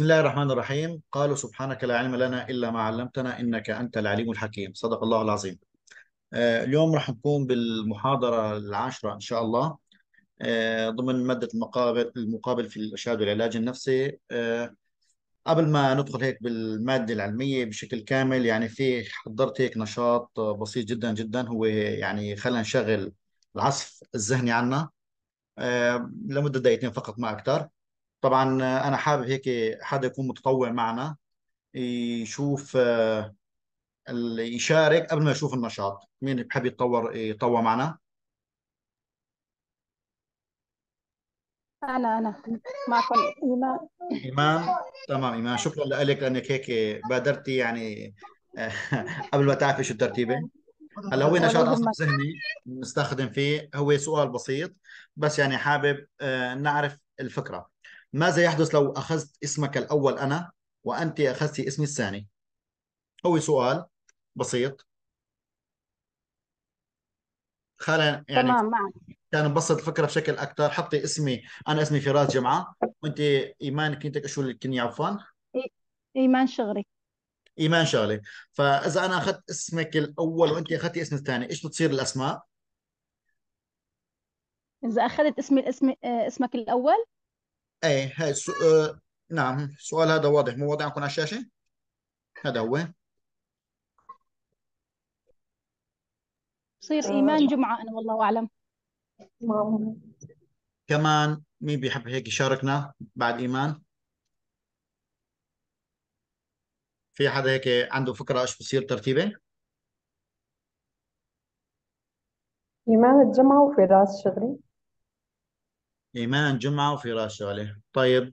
بسم الله الرحمن الرحيم قالوا سبحانك لا علم لنا إلا ما علمتنا إنك أنت العليم الحكيم صدق الله العظيم آه، اليوم راح نكون بالمحاضرة العاشرة إن شاء الله آه، ضمن مادة المقابل المقابل في الإرشاد والعلاج النفسي آه، قبل ما ندخل هيك بالمادة العلمية بشكل كامل يعني في حضرت هيك نشاط بسيط جدا جدا هو يعني خلينا نشغل العصف الذهني عنا لمدة دقيقتين فقط ما أكثر طبعا انا حابب هيك حدا يكون متطوع معنا يشوف اللي يشارك قبل ما يشوف النشاط مين بحب يتطور يتطوع معنا انا انا معكم ايمان ايمان تمام ايمان شكرا لك لانك هيك بادرتي يعني قبل ما تعرفي شو الترتيبه هلا هو نشاط اصلا ذهني بنستخدم فيه هو سؤال بسيط بس يعني حابب آه، نعرف الفكره ماذا يحدث لو أخذت اسمك الأول أنا وأنت أخذت اسمي الثاني هو سؤال بسيط خلا يعني تمام معك كان نبسط الفكره بشكل اكثر حطي اسمي انا اسمي فراس جمعه وانت ايمان كنتك شو اللي كني عفوا ايمان شغري ايمان شغلي فاذا انا اخذت اسمك الاول وانت اخذتي اسم الثاني ايش بتصير الاسماء اذا اخذت اسمي الاسم آه، اسمك الاول اي هاي السو... آه نعم السؤال هذا واضح مو واضح عندكم على الشاشة هذا هو بصير آه، إيمان جمعة أنا والله أعلم كمان مين بيحب هيك يشاركنا بعد إيمان في حدا هيك عنده فكرة إيش بصير ترتيبه إيمان الجمعة وفراس شغلي إيمان جمعة وفراش شغلة طيب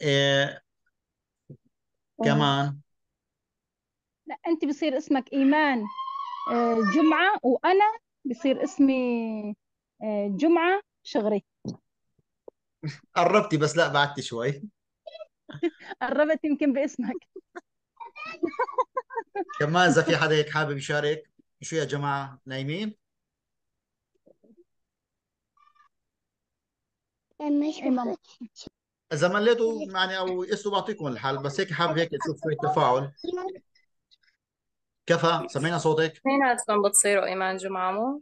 إيه كمان لا أنت بصير اسمك إيمان إيه، جمعة وأنا بصير اسمي إيه، جمعة شغري قربتي بس لا بعدتي شوي قربت يمكن باسمك كمان إذا في حدا هيك حابب يشارك شو يا جماعة نايمين؟ اذا مليتوا يعني او قستوا بعطيكم الحل بس هيك حابب هيك تشوف شويه تفاعل كفى سمعنا صوتك مين اصلا بتصيروا ايمان جمعه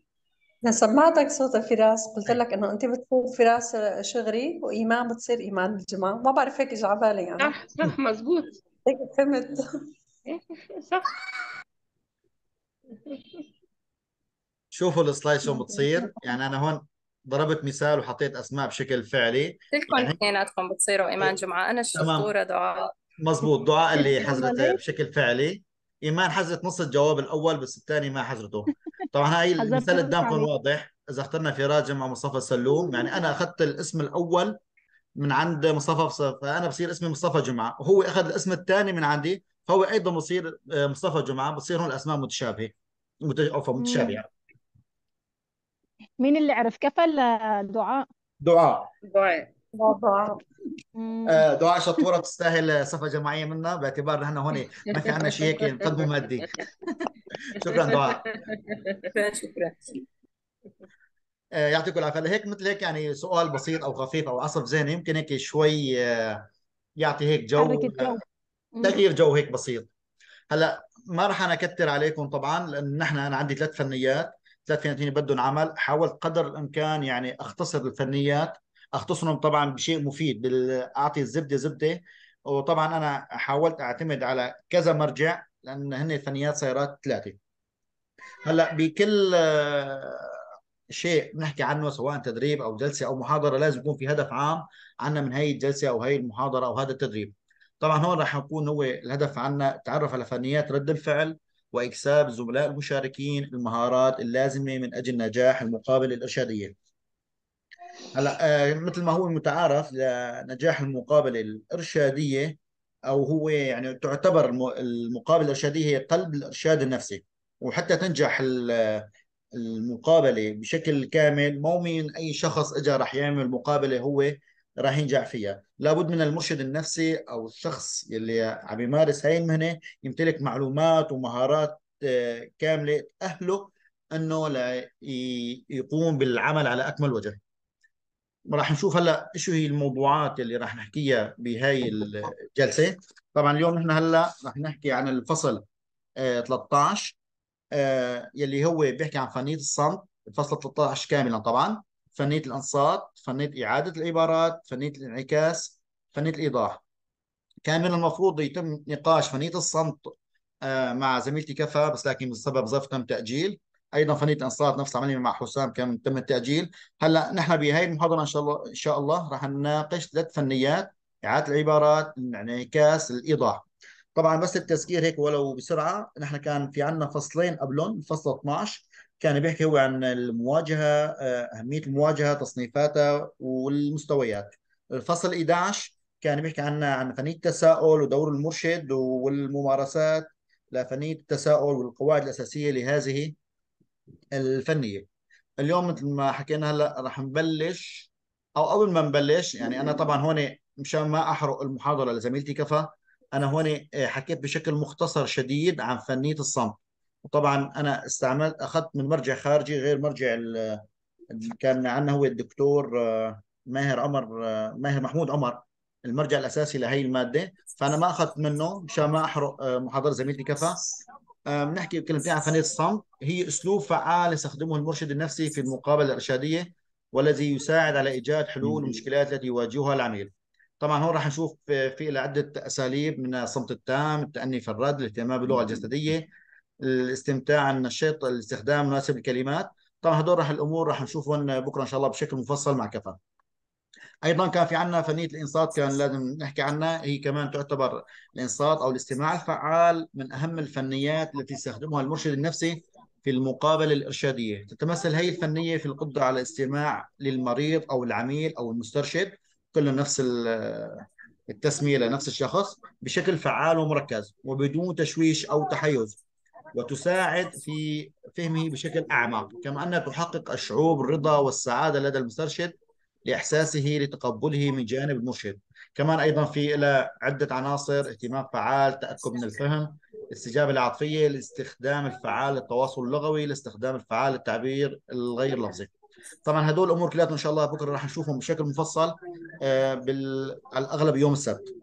انا سمعتك صوت فراس قلت لك انه انت بتكون فراس شغري وايمان بتصير ايمان الجمعه ما بعرف هيك اجى على بالي يعني صح صح مزبوط هيك فهمت صح شوفوا السلايد شلون بتصير يعني انا هون ضربت مثال وحطيت اسماء بشكل فعلي كلكم يعني... اثنيناتكم بتصيروا ايمان إيه، جمعه انا الشطوره دعاء مزبوط دعاء اللي حزرته بشكل فعلي ايمان حزرت نص الجواب الاول بس الثاني ما حزرته طبعا هاي المثال قدامكم واضح اذا اخترنا فراج مع مصطفى سلوم يعني انا اخذت الاسم الاول من عند مصطفى فانا بصير اسمي مصطفى جمعه وهو اخذ الاسم الثاني من عندي فهو ايضا بصير آه، مصطفى جمعه بصير هون الاسماء متشابهه متشابهه مين اللي عرف كفى آه، دعاء دعاء دعاء دعاء آه، دعاء شطوره تستاهل صفه جماعيه منا باعتبار نحن هون ما في عندنا شيء هيك نقدمه مادي شكرا دعاء شكرا آه، يعطيكم العافيه هيك مثل هيك يعني سؤال بسيط او خفيف او عصف زين يمكن هيك شوي يعطي هيك جو تغيير جو هيك بسيط هلا ما راح انا اكثر عليكم طبعا لان نحن انا عندي ثلاث فنيات ثلاث فنيتين بدهم عمل حاولت قدر الامكان يعني اختصر الفنيات اختصرهم طبعا بشيء مفيد اعطي الزبده زبده وطبعا انا حاولت اعتمد على كذا مرجع لان هن فنيات سيارات ثلاثه هلا بكل آه، شيء بنحكي عنه سواء تدريب او جلسه او محاضره لازم يكون في هدف عام عنا من هي الجلسه او هي المحاضره او هذا التدريب طبعا هون راح يكون هو الهدف عنا تعرف على فنيات رد الفعل وإكساب زملاء المشاركين المهارات اللازمة من أجل نجاح المقابلة الإرشادية هلا آه، مثل ما هو متعارف لنجاح المقابلة الإرشادية أو هو يعني تعتبر المقابلة الإرشادية هي قلب الإرشاد النفسي وحتى تنجح المقابلة بشكل كامل مو من أي شخص إجا رح يعمل مقابلة هو راح ينجح فيها لابد من المرشد النفسي او الشخص اللي عم يمارس هاي المهنه يمتلك معلومات ومهارات آه، كامله تاهله انه يقوم بالعمل على اكمل وجه راح نشوف هلا شو هي الموضوعات اللي راح نحكيها بهاي الجلسه طبعا اليوم نحن هلا راح نحكي عن الفصل 13 آه، آه، يلي هو بيحكي عن فنيه الصمت الفصل 13 كاملا طبعا فنيه الانصات فنيه اعاده العبارات فنيه الانعكاس فنيه الايضاح كان من المفروض يتم نقاش فنيه الصمت آه، مع زميلتي كفا بس لكن بسبب ظرف تم تاجيل ايضا فنيه الانصات نفس عمليه مع حسام كان تم التاجيل هلا نحن بهي المحاضره ان شاء الله ان شاء الله راح نناقش ثلاث فنيات اعاده العبارات الانعكاس الايضاح طبعا بس التذكير هيك ولو بسرعه نحن كان في عندنا فصلين قبلهم الفصل 12 كان بيحكي هو عن المواجهه آه، اهميه المواجهه تصنيفاتها والمستويات الفصل 11 كان بيحكي عن عن فنيه التساؤل ودور المرشد والممارسات لفنيه التساؤل والقواعد الاساسيه لهذه الفنيه اليوم مثل ما حكينا هلا رح نبلش او قبل ما نبلش يعني انا طبعا هون مشان ما احرق المحاضره لزميلتي كفا انا هون حكيت بشكل مختصر شديد عن فنيه الصمت وطبعا انا استعملت اخذت من مرجع خارجي غير مرجع اللي كان عندنا هو الدكتور آه، ماهر عمر آه، ماهر محمود عمر المرجع الاساسي لهي الماده فانا ما اخذت منه مشان ما احرق آه، محاضره زميلتي كفا بنحكي كلمتين عن فنيه الصمت هي اسلوب فعال يستخدمه المرشد النفسي في المقابله الارشاديه والذي يساعد على ايجاد حلول المشكلات التي يواجهها العميل. طبعا هون راح نشوف في عده اساليب من الصمت التام، التاني في الرد، الاهتمام باللغه الجسديه، الاستمتاع النشيط الاستخدام مناسب للكلمات طبعا هدول راح الامور راح نشوفهم بكره ان شاء الله بشكل مفصل مع كفن ايضا كان في عندنا فنيه الانصات كان لازم نحكي عنها هي كمان تعتبر الانصات او الاستماع الفعال من اهم الفنيات التي يستخدمها المرشد النفسي في المقابله الارشاديه تتمثل هي الفنيه في القدره على الاستماع للمريض او العميل او المسترشد كلهم نفس التسميه لنفس الشخص بشكل فعال ومركز وبدون تشويش او تحيز وتساعد في فهمه بشكل أعمق كما أنها تحقق الشعور الرضا والسعادة لدى المسترشد لإحساسه لتقبله من جانب المرشد كمان أيضا في إلى عدة عناصر اهتمام فعال تأكد من الفهم الاستجابة العاطفية الاستخدام الفعال للتواصل اللغوي الاستخدام الفعال للتعبير الغير لفظي طبعا هدول الامور كلياتهم ان شاء الله بكره راح نشوفهم بشكل مفصل آه، بالاغلب يوم السبت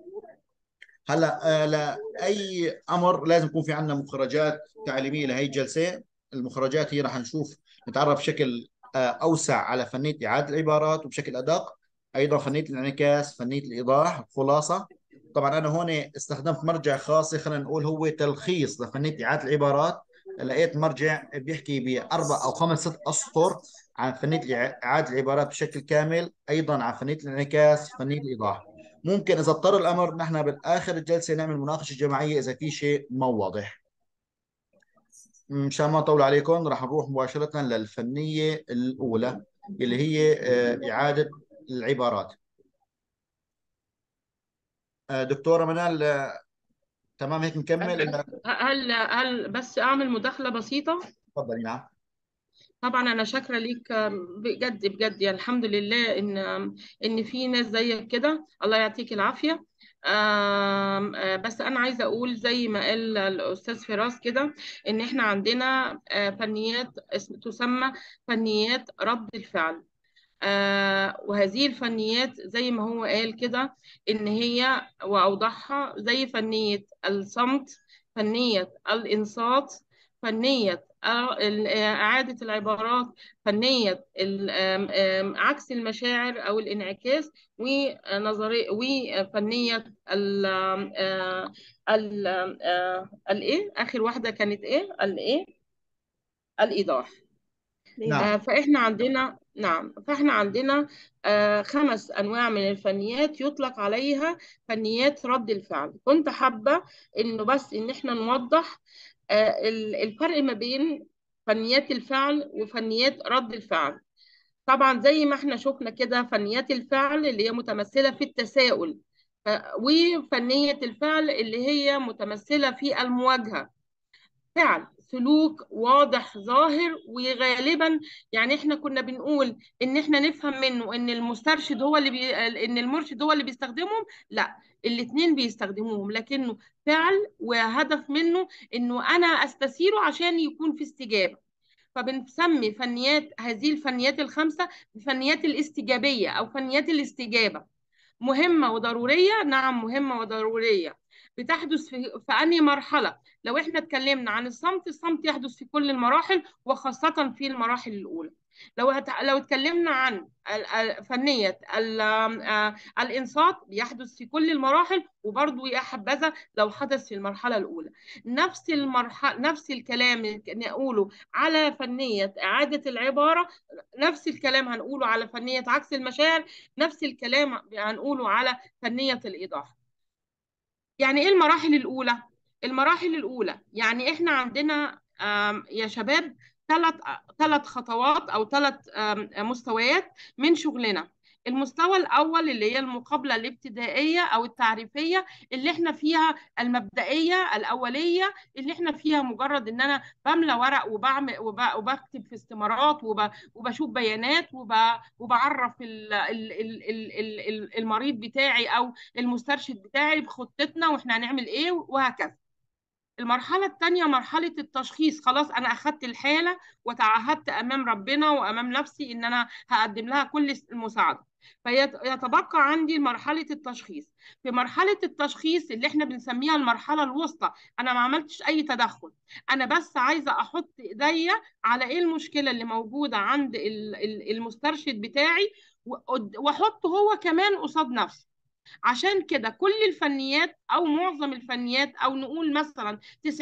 هلا آه، لاي امر لازم يكون في عندنا مخرجات تعليميه لهي الجلسه المخرجات هي رح نشوف نتعرف بشكل آه، اوسع على فنيه اعاده العبارات وبشكل ادق ايضا فنيه الانعكاس فنيه الايضاح الخلاصه طبعا انا هون استخدمت مرجع خاص خلينا نقول هو تلخيص لفنيه اعاده العبارات لقيت مرجع بيحكي باربع او خمس ست اسطر عن فنيه اعاده العبارات بشكل كامل ايضا عن فنيه الانعكاس فنيه الايضاح ممكن اذا اضطر الامر نحن بالاخر الجلسه نعمل مناقشه جماعيه اذا في شيء ما واضح مشان ما اطول عليكم راح نروح مباشره للفنيه الاولى اللي هي آه، اعاده العبارات آه، دكتوره منال آه، تمام هيك نكمل هل هل بس اعمل مداخله بسيطه تفضلي نعم طبعا انا شاكره ليك بجد بجد يعني الحمد لله ان ان في ناس زيك كده الله يعطيك العافيه آه، بس انا عايزه اقول زي ما قال الاستاذ فراس كده ان احنا عندنا آه، فنيات تسمى فنيات رد الفعل آه، وهذه الفنيات زي ما هو قال كده ان هي واوضحها زي فنيه الصمت فنيه الانصات فنية آه، إعادة العبارات فنية عكس المشاعر أو الانعكاس ونظرية وفنية ال آه، ال آه، الإيه آخر واحدة كانت إيه الإيه الإيضاح نعم. فإحنا عندنا نعم فإحنا عندنا خمس أنواع من الفنيات يطلق عليها فنيات رد الفعل كنت حابة إنه بس إن إحنا نوضح آه، الفرق ما بين فنيات الفعل وفنيات رد الفعل طبعا زي ما احنا شفنا كده فنيات الفعل اللي هي متمثله في التساؤل وفنيه الفعل اللي هي متمثله في المواجهه فعل سلوك واضح ظاهر وغالبا يعني احنا كنا بنقول ان احنا نفهم منه ان المسترشد هو اللي بي... ان المرشد هو اللي بيستخدمهم لا الاثنين بيستخدموهم لكنه فعل وهدف منه انه انا استثيره عشان يكون في استجابه فبنسمي فنيات هذه الفنيات الخمسه بفنيات الاستجابيه او فنيات الاستجابه مهمه وضروريه نعم مهمه وضروريه بتحدث في, في أنهي مرحلة لو إحنا اتكلمنا عن الصمت الصمت يحدث في كل المراحل وخاصة في المراحل الأولى لو هت... لو اتكلمنا عن فنيه آه، الانصات بيحدث في كل المراحل وبرضه يا حبذا لو حدث في المرحله الاولى نفس المرحله نفس الكلام نقوله على فنيه اعاده العباره نفس الكلام هنقوله على فنيه عكس المشاعر نفس الكلام هنقوله على فنيه الايضاح يعني ايه المراحل الاولى المراحل الاولى يعني احنا عندنا يا شباب ثلاث ثلاث خطوات او ثلاث مستويات من شغلنا المستوى الأول اللي هي المقابلة الابتدائية أو التعريفية اللي احنا فيها المبدئية الأولية اللي احنا فيها مجرد إن أنا بملى ورق وبعمل وبكتب في استمارات وبشوف بيانات وبعرف المريض بتاعي أو المسترشد بتاعي بخطتنا وإحنا هنعمل إيه وهكذا. المرحلة الثانية مرحلة التشخيص خلاص أنا أخدت الحالة وتعهدت أمام ربنا وأمام نفسي إن أنا هقدم لها كل المساعدة فيتبقى عندي مرحله التشخيص في مرحله التشخيص اللي احنا بنسميها المرحله الوسطى انا ما عملتش اي تدخل انا بس عايزه احط ايديا على ايه المشكله اللي موجوده عند المسترشد بتاعي واحط هو كمان قصاد نفسه عشان كده كل الفنيات او معظم الفنيات او نقول مثلا 90%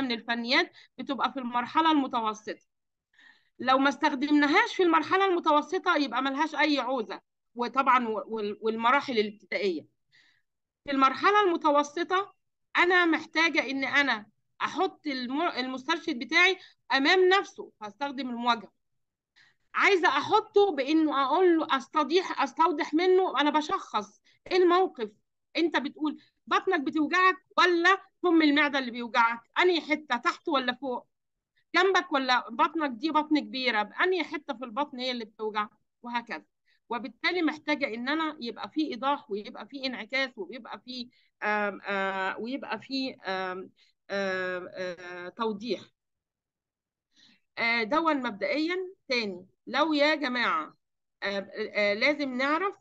من الفنيات بتبقى في المرحله المتوسطه لو ما استخدمناهاش في المرحله المتوسطه يبقى ملهاش اي عوزه وطبعا والمراحل الابتدائيه في المرحله المتوسطه انا محتاجه ان انا احط المسترشد بتاعي امام نفسه هستخدم المواجهه عايزه احطه بانه اقول له استضيح استوضح منه انا بشخص ايه الموقف انت بتقول بطنك بتوجعك ولا فم المعده اللي بيوجعك انهي حته تحت ولا فوق جنبك ولا بطنك دي بطن كبيره انهي حته في البطن هي اللي بتوجع وهكذا وبالتالي محتاجه ان انا يبقى في ايضاح ويبقى في انعكاس ويبقى في آم آم ويبقى في آم توضيح دوا مبدئيا تاني لو يا جماعه لازم نعرف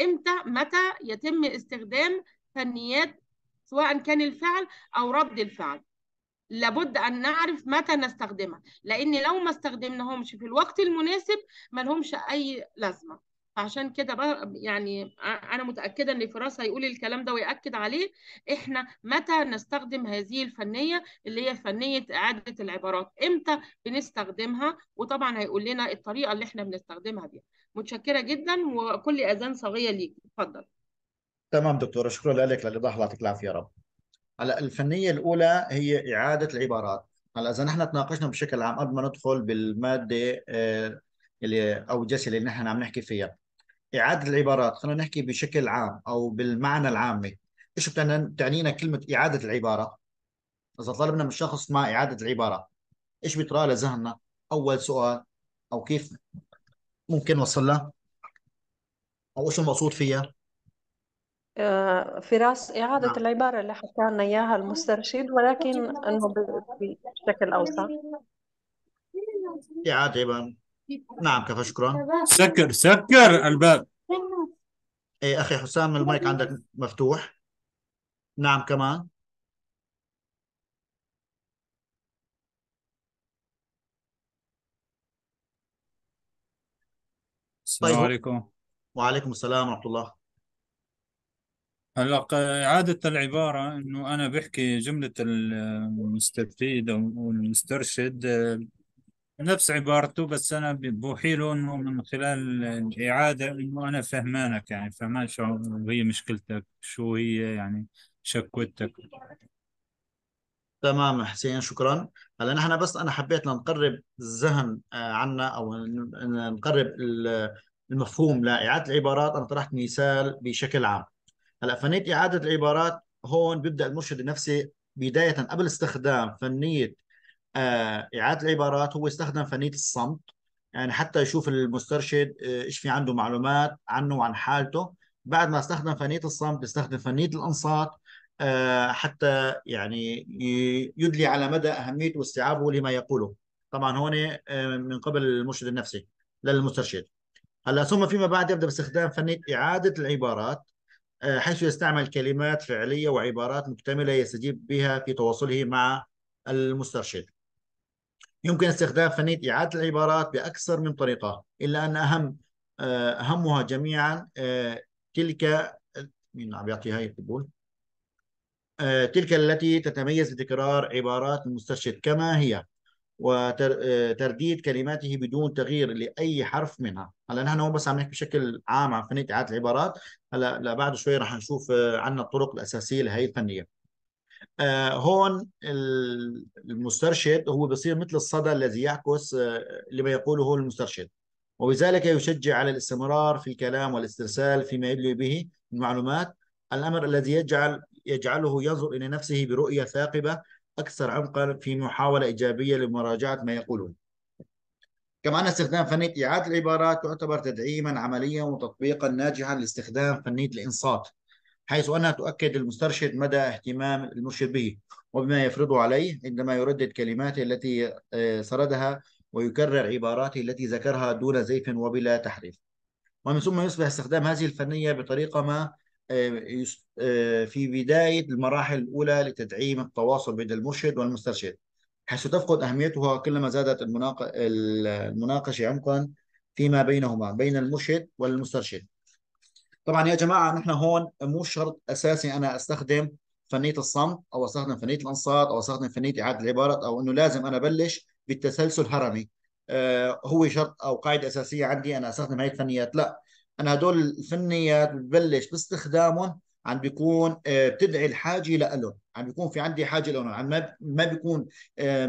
امتى متى يتم استخدام فنيات سواء كان الفعل او رد الفعل لابد ان نعرف متى نستخدمها لان لو ما استخدمناهمش في الوقت المناسب ما لهمش اي لازمه فعشان كده بقى يعني انا متاكده ان فراس هيقول الكلام ده وياكد عليه احنا متى نستخدم هذه الفنيه اللي هي فنيه اعاده العبارات امتى بنستخدمها وطبعا هيقول لنا الطريقه اللي احنا بنستخدمها بيها متشكره جدا وكل اذان صاغيه ليك اتفضل تمام دكتوره شكرا لك للايضاح يعطيك العافيه يا رب هلا الفنيه الاولى هي اعاده العبارات هلا اذا نحن تناقشنا بشكل عام قبل ما ندخل بالماده آه، اللي او الجلسه اللي نحن عم نحكي فيها إعادة العبارات خلينا نحكي بشكل عام أو بالمعنى العامي إيش بتعنينا كلمة إعادة العبارة إذا طلبنا من شخص ما إعادة العبارة إيش بيطرأ لذهننا أول سؤال أو كيف ممكن نوصل له أو إيش المقصود فيها آه، فراس إعادة نعم. العبارة اللي حكى لنا إياها المسترشد ولكن نعم. أنه بشكل أوسع إعادة عبارة نعم كفى شكرا سكر سكر الباب ايه اخي حسام المايك عندك مفتوح نعم كمان السلام طيب. عليكم وعليكم السلام ورحمه الله هلا إعادة العبارة إنه أنا بحكي جملة المستفيد أو المسترشد نفس عبارته بس انا بوحيله انه من خلال الاعاده انه انا فهمانك يعني فهمان شو هي مشكلتك شو هي يعني شكوتك تمام حسين شكرا هلا نحن بس انا حبيت نقرب الذهن آه، عنا او نقرب المفهوم لاعاده العبارات انا طرحت مثال بشكل عام هلا فنيه اعاده العبارات هون بيبدا المرشد النفسي بدايه قبل استخدام فنيه آه، اعاده العبارات هو استخدم فنيه الصمت يعني حتى يشوف المسترشد آه، ايش في عنده معلومات عنه وعن حالته بعد ما استخدم فنيه الصمت استخدم فنيه الانصات آه، حتى يعني يدلي على مدى اهميه واستيعابه لما يقوله طبعا هون من قبل المرشد النفسي للمسترشد هلا ثم فيما بعد يبدا باستخدام فنيه اعاده العبارات حيث يستعمل كلمات فعليه وعبارات مكتمله يستجيب بها في تواصله مع المسترشد يمكن استخدام فنية إعادة العبارات بأكثر من طريقة إلا أن أهم آه، أهمها جميعا آه، تلك مين عم يعطي هاي القبول آه، تلك التي تتميز بتكرار عبارات المستشهد كما هي وترديد كلماته بدون تغيير لأي حرف منها هلا نحن هون بس عم نحكي بشكل عام عن فنية إعادة العبارات هلا بعد شوي رح نشوف عنا الطرق الأساسية لهي الفنية آه، هون المسترشد هو بصير مثل الصدى الذي يعكس آه، لما يقوله هو المسترشد وبذلك يشجع على الاستمرار في الكلام والاسترسال فيما يدلي به من معلومات الأمر الذي يجعل يجعله ينظر إلى نفسه برؤية ثاقبة أكثر عمقا في محاولة إيجابية لمراجعة ما يقوله كما أن استخدام فنية إعادة العبارات تعتبر تدعيما عمليا وتطبيقا ناجحا لاستخدام فنية الإنصات حيث أنها تؤكد للمسترشد مدى اهتمام المرشد به وبما يفرضه عليه عندما يردد كلماته التي آه، سردها ويكرر عباراته التي ذكرها دون زيف وبلا تحريف ومن ثم يصبح استخدام هذه الفنية بطريقة ما آه، آه، في بداية المراحل الأولى لتدعيم التواصل بين المرشد والمسترشد حيث تفقد أهميتها كلما زادت المناقشة عمقا فيما بينهما بين المرشد والمسترشد طبعا يا جماعه نحن هون مو شرط اساسي انا استخدم فنيه الصمت او استخدم فنيه الانصات او استخدم فنيه اعاده العباره او انه لازم انا بلش بالتسلسل هرمي آه هو شرط او قاعده اساسيه عندي انا استخدم هاي الفنيات لا انا هدول الفنيات ببلش باستخدامهم عم بيكون آه، بتدعي الحاجه لهم عم بيكون في عندي حاجه لهم عم ما ما بيكون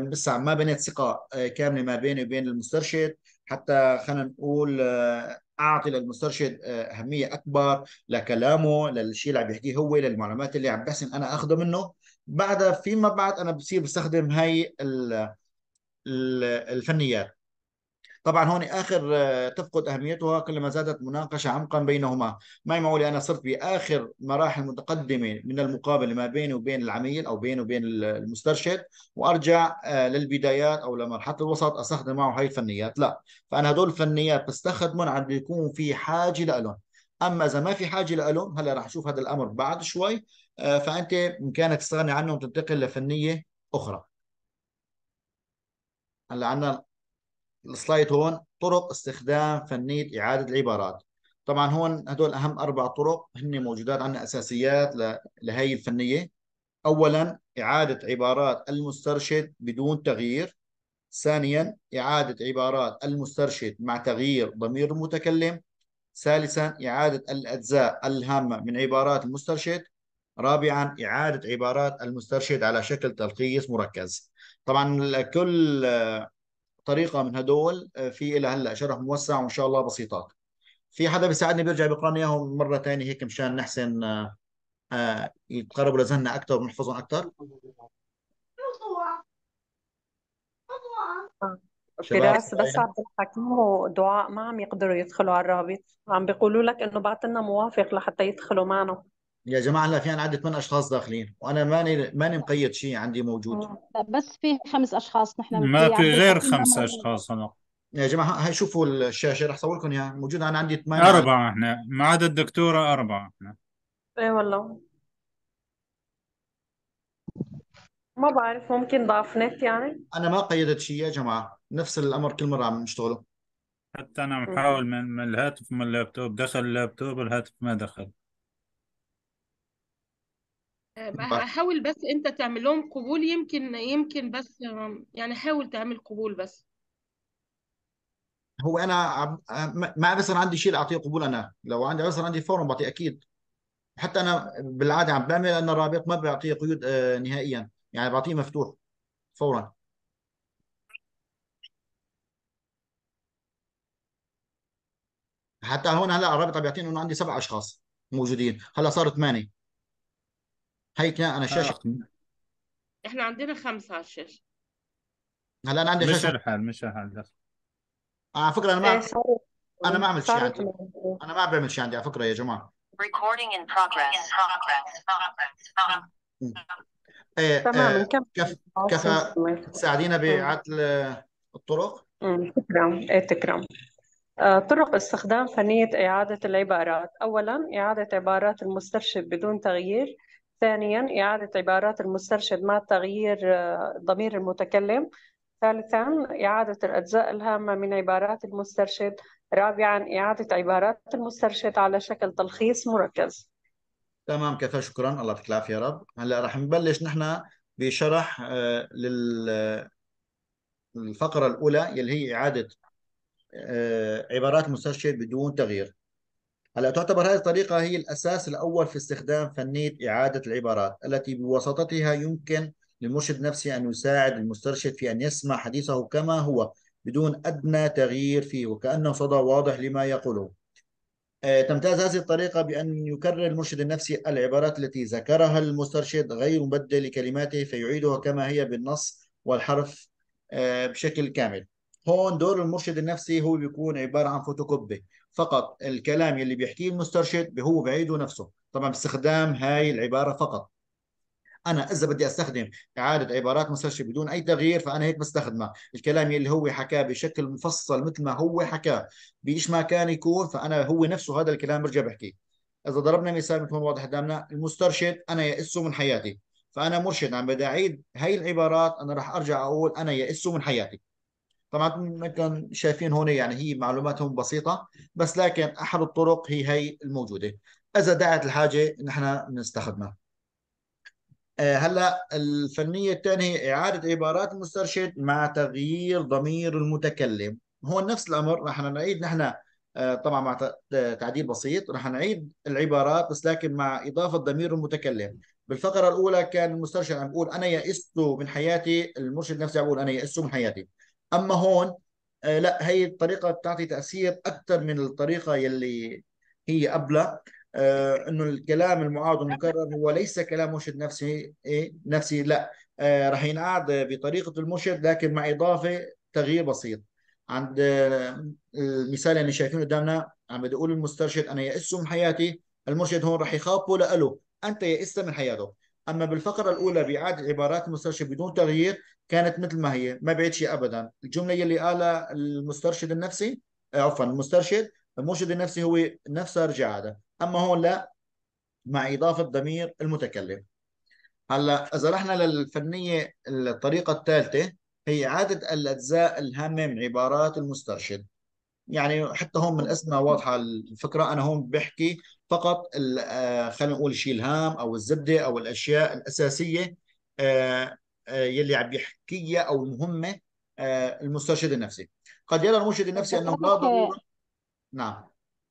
بس لسه ما بنيت ثقه آه، كامله ما بيني وبين المسترشد حتى خلينا نقول آه، اعطي للمسترشد آه، اهميه اكبر لكلامه للشيء اللي عم يحكيه هو للمعلومات اللي عم بحسن انا اخذه منه بعدها فيما بعد انا بصير بستخدم هاي الفنيات طبعا هون آخر آه، تفقد أهميتها كلما زادت مناقشة عمقا بينهما ما معقول أنا صرت بآخر مراحل متقدمة من المقابلة ما بيني وبين العميل أو بيني وبين المسترشد وأرجع آه، للبدايات أو لمرحلة الوسط أستخدم معه هاي الفنيات لا فأنا هدول الفنيات بستخدمهم عند يكون في حاجة لهم اما اذا ما في حاجه لهم هلا رح نشوف هذا الامر بعد شوي آه، فانت بامكانك تستغني عنهم وتنتقل لفنيه اخرى هلا عندنا السلايد هون طرق استخدام فنيه اعاده العبارات طبعا هون هدول اهم اربع طرق هن موجودات عندنا اساسيات لهي الفنيه اولا اعاده عبارات المسترشد بدون تغيير ثانيا اعاده عبارات المسترشد مع تغيير ضمير المتكلم ثالثا اعاده الاجزاء الهامه من عبارات المسترشد رابعا اعاده عبارات المسترشد على شكل تلخيص مركز طبعا كل طريقه من هدول آه، في لها هلا شرح موسع وان شاء الله بسيطات في حدا بيساعدني بيرجع بيقرانا اياهم مره ثانيه هيك مشان نحسن آه، آه، يتقربوا لذهننا اكثر ونحفظهم اكثر فراس بس عبد الحكيم ودعاء ما عم يقدروا يدخلوا على الرابط عم بيقولوا لك انه بعتنا لنا موافق لحتى يدخلوا معنا يا جماعه هلا في انا عندي ثمان اشخاص داخلين وانا ماني ماني مقيد شيء عندي موجود آه، بس في خمس اشخاص نحن ما في يعني، غير خمس نعم. اشخاص انا يا جماعه هاي شوفوا الشاشه رح صور لكم اياها موجود انا عندي ثمان اربعه احنا ما عدا الدكتوره اربعه احنا اي والله ما بعرف ممكن ضعف نت يعني انا ما قيدت شيء يا جماعه نفس الامر كل مره عم نشتغله حتى انا محاول من الهاتف من اللابتوب دخل اللابتوب الهاتف ما دخل آه، حاول بس انت تعمل لهم قبول يمكن يمكن بس يعني حاول تعمل قبول بس هو انا آه، ما ما انا عندي شيء اعطيه قبول انا لو عندي بس عندي فورم بعطيه اكيد حتى انا بالعاده عم بعمل انا الرابط ما بيعطيه قيود آه، نهائيا يعني بعطيه مفتوح فورا حتى هون هلا الرابط عم بيعطيني انه عندي سبع اشخاص موجودين هلا صار ثمانيه هي كان انا شاشه آه. احنا عندنا خمسة على الشاشة هلا انا عندي مش شاشه الحال مش الحال على آه، فكره انا ما إيه، انا ما عملت شيء عندي انا ما بعمل شيء عندي على فكره يا جماعه Recording in progress. ايه, إيه، تمام كفى تساعدينا بعدل الطرق تكرم إيه،, ايه تكرم آه، طرق استخدام فنية إعادة العبارات أولا إعادة عبارات المستشفى بدون تغيير ثانيا إعادة عبارات المسترشد مع تغيير آه، ضمير المتكلم ثالثا إعادة الأجزاء الهامة من عبارات المسترشد رابعا إعادة عبارات المسترشد على شكل تلخيص مركز تمام كفى شكرا الله يعطيك العافية يا رب هلا رح نبلش نحن بشرح آه، للفقره آه، الأولى اللي هي إعادة عبارات مسترشد بدون تغيير هلا تعتبر هذه الطريقة هي الأساس الأول في استخدام فنية إعادة العبارات التي بواسطتها يمكن للمرشد النفسي أن يساعد المسترشد في أن يسمع حديثه كما هو بدون أدنى تغيير فيه وكأنه صدى واضح لما يقوله آه، تمتاز هذه الطريقة بأن يكرر المرشد النفسي العبارات التي ذكرها المسترشد غير مبدل لكلماته فيعيدها كما هي بالنص والحرف آه، بشكل كامل هون دور المرشد النفسي هو بيكون عبارة عن فوتوكوبي فقط الكلام يلي بيحكيه المسترشد هو بعيده نفسه طبعا باستخدام هاي العبارة فقط أنا إذا بدي أستخدم إعادة عبارات مسترشد بدون أي تغيير فأنا هيك بستخدمها الكلام يلي هو حكاه بشكل مفصل مثل ما هو حكاه بإيش ما كان يكون فأنا هو نفسه هذا الكلام برجع بحكيه إذا ضربنا مثال مثل واضح قدامنا المسترشد أنا يأسه من حياتي فأنا مرشد عم بدي أعيد هاي العبارات أنا رح أرجع أقول أنا يأسه من حياتي طبعا كان شايفين هون يعني هي معلوماتهم بسيطة بس لكن أحد الطرق هي هي الموجودة إذا دعت الحاجة نحن بنستخدمها آه، هلا الفنية الثانية إعادة عبارات المسترشد مع تغيير ضمير المتكلم هو نفس الأمر رح نعيد نحن آه، طبعا مع آه، تعديل بسيط رح نعيد العبارات بس لكن مع إضافة ضمير المتكلم بالفقرة الأولى كان المسترشد عم بيقول أنا يئست من حياتي المرشد نفسه عم بيقول أنا يئست من حياتي اما هون آه، لا هي الطريقه بتعطي تاثير اكثر من الطريقه يلي هي قبلها آه، انه الكلام المعاد المكرر هو ليس كلام مرشد نفسي إيه؟ نفسي لا آه، راح ينعاد ينقعد بطريقه المرشد لكن مع اضافه تغيير بسيط عند المثال اللي شايفينه قدامنا عم بدي اقول المسترشد انا يئست من حياتي المرشد هون راح يخاطبه له انت يئست من حياته اما بالفقره الاولى باعاده عبارات المسترشد بدون تغيير كانت مثل ما هي ما بعيد شيء ابدا الجمله يلي قالها المسترشد النفسي آه، عفوا المسترشد المرشد النفسي هو نفسه رجع هذا اما هون لا مع اضافه ضمير المتكلم هلا اذا رحنا للفنيه الطريقه الثالثه هي اعاده الاجزاء الهامه من عبارات المسترشد يعني حتى هون من اسمها واضحه الفكره انا هون بحكي فقط آه، خلينا نقول شيء الهام او الزبده او الاشياء الاساسيه آه، آه، يلي عم بيحكيها او المهمه المستشهد النفسي قد يرى المرشد النفسي انه لا ضروره نعم